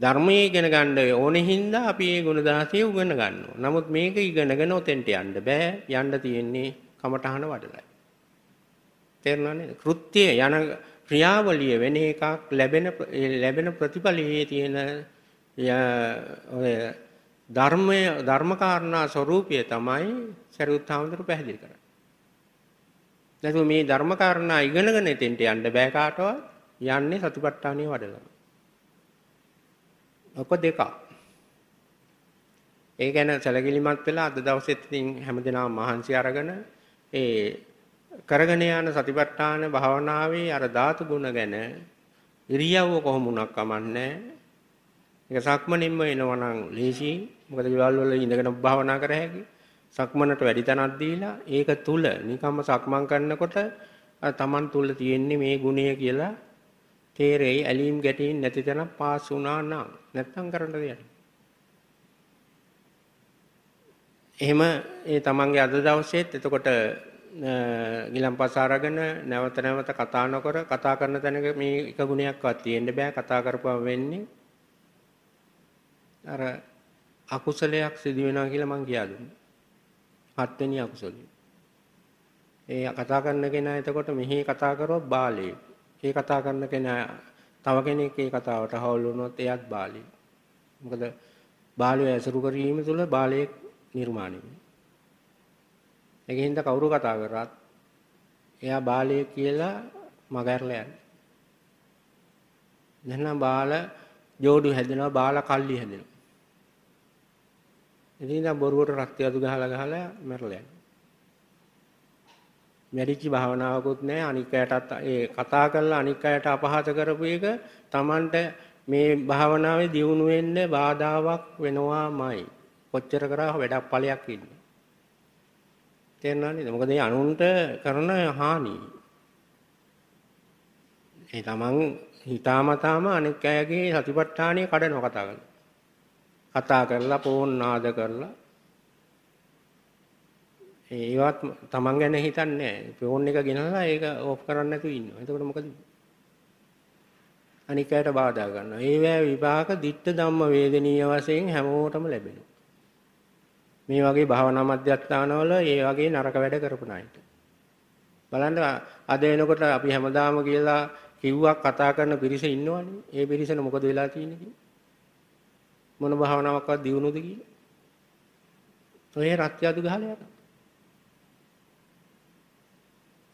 ධර්මයේ ඉගෙන ගන්න ඕනේ හින්දා අපි මේ ගුණ දහසිය උගන ගන්නවා. නමුත් මේක ඉගෙනගෙන ඔතෙන්ට යන්න බෑ. යන්න තියෙන්නේ කමඨහන වඩලයි. තේරුණානේ? කෘත්‍ය යන ක්‍රියාවලිය වෙන එකක් ලැබෙන ලැබෙන ප්‍රතිඵලයේ තියෙන ඔය ධර්මයේ ධර්මකාරණා ස්වરૂපය තමයි සරුවත් හාමුදුරු පැහැදිලි කරන්නේ. නැතු මේ ධර්මකාරණා ඉගෙනගෙන එතෙන්ට යන්න බෑ කාටවත්. යන්නේ සතිපට්ඨානිය වඩලා. ඔක දෙකක්. ඒ ගැන සැලකිලිමත් වෙලා අද දවසෙත් ඉතින් හැමදෙනාම මහන්සි අරගෙන ඒ කරගෙන යන සතිපට්ඨාන භාවනාවේ අර ධාතු ගුණ ගැන ඉරියව්ව කොහොම වුණත් කමන්නේ. ඒක සක්මනින්ම එනවනම් ලේසි. මොකද ගෙවල් වල ඉඳගෙන භාවනා කර හැකි. සක්මනට වැඩි තැනක් දීලා ඒක තුල නිකම්ම සක්මන් කරනකොට තමන් තුල තියෙන්නේ මේ ගුණය කියලා තේරෙයි ඇලීම් ගැටීම් නැති තැනක් පාස් වුණා නම් නැත්තම් කරන්න දෙයක් එහෙම ඒ තමන්ගේ අද දවසේත් එතකොට ගිලම්පස අරගෙන නැවත නැවත කතා නොකර කතා කරන තැනක මේ එක ගුණයක්වත් තියෙන්න බෑ කතා කරපුවම වෙන්නේ අර අකුසලයක් සිදු වෙනවා කියලා මං කියා දුන්නා. හත්වෙනි අකුසලයි. ඒ කතා කරන කෙනා එතකොට මෙහි කතා කරුවා බාලයෙක්. ඒ කතා කරන කෙනා තව කෙනෙක් ඒ කතාවට හවුල් වුණොත් එයත් බාලි. මොකද බාලය ඇසුරු කිරීම තුළ බාලයෙක් නිර්මාණය වෙනවා. ඒකෙන් හින්දා කවුරු කතා කරත් එයා බාලය කියලා මගහැරලා යනවා. එහෙනම් බාල ජෝඩු හැදෙනවා බාල කල්ලි හැදෙනවා. ඉතින් දැන් බොරුවට රක්තිය අතු ගහලා ගහලා මැරලා යනවා. වැඩිචි භාවනාවකුත් නැහැ අනික් අයටත් ඒ කතා කරලා අනික් අයට අපහාස කරපු එක Tamanට මේ භාවනාවේ දියුණු වෙන්න බාධාවක් වෙනවාමයි කොච්චර කරා වැඩක් ඵලයක් ඉන්නේ තේරෙනවද මොකද මේ අනුන්ට කරන හානි ඒ Taman හිතාමතාම අනික් අයගේ සතිපට්ඨානය කඩනවා කතා කරලා කතා කරලා පොන් නාද කරලා ඒවත් තමන් ගැන හිතන්නේ නැහැ. ෆෝන් එක ගෙනලා ඒක ඕෆ් කරන්න නැතුව ඉන්නවා. එතකොට මොකද? අනික් අයට බාධා කරනවා. ඒවැ විපාක ditta ධම්ම වේදනීය වශයෙන් හැමෝටම ලැබෙනවා. මේ වගේ භාවනා මධ්‍යස්ථානවල ඒ වගේ නරක වැඩ කරපු ණයට. බලන්න අද එනකොට අපි හැමදාම කියලා කිව්වක් කතා කරන පිරිස ඉන්නවනේ. ඒ පිරිසන මොකද වෙලා තියෙන්නේ මොන භාවනාවක්වත් දියුණුවද කියලා. ඔය රත්යදු ගහලා යනවා.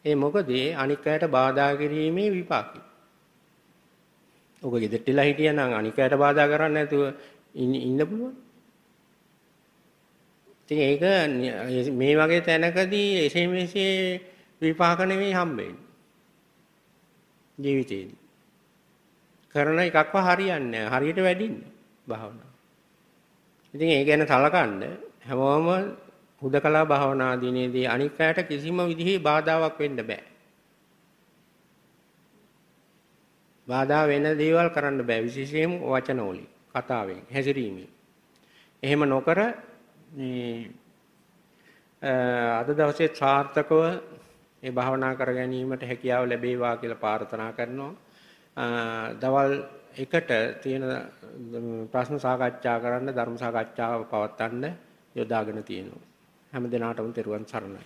ඒ මොකද ඒ අනික් අයට බාධා කිරීමේ විපාකයි. ඔබ ගෙදරටලා හිටියනම් අනික් අයට බාධා කරන්නේ නැතුව ඉන්න පුළුවන්. ඉතින් ඒක මේ වගේ තැනකදී එසේ මෙසේ විපාක නෙවෙයි හම්බෙන්නේ. ජීවිතේදී. කරන එකක්ව හරියන්නේ හරියට වැඩින්නේ භාවනාව. ඉතින් ඒ ගැන සලකන්න හැමෝම හුදකලා භාවනා දිනේදී අනික් අයට කිසිම විදිහේ බාධාවක් වෙන්න බෑ. බාධා වෙන දේවල් කරන්න බෑ විශේෂයෙන් වචනවලින්, කතාවෙන්, හැසිරීමෙන්. එහෙම නොකර මේ අද දවසේ සාර්ථකව මේ භාවනා කර ගැනීමට හැකියාව ලැබේවා කියලා ප්‍රාර්ථනා කරනවා. දවල් එකට තියෙන ප්‍රශ්න සාකච්ඡා කරන්න ධර්ම සාකච්ඡාව පවත්වන්න යොදාගෙන තියෙනවා. හැම දිනාටම තෙරුවන් සරණයි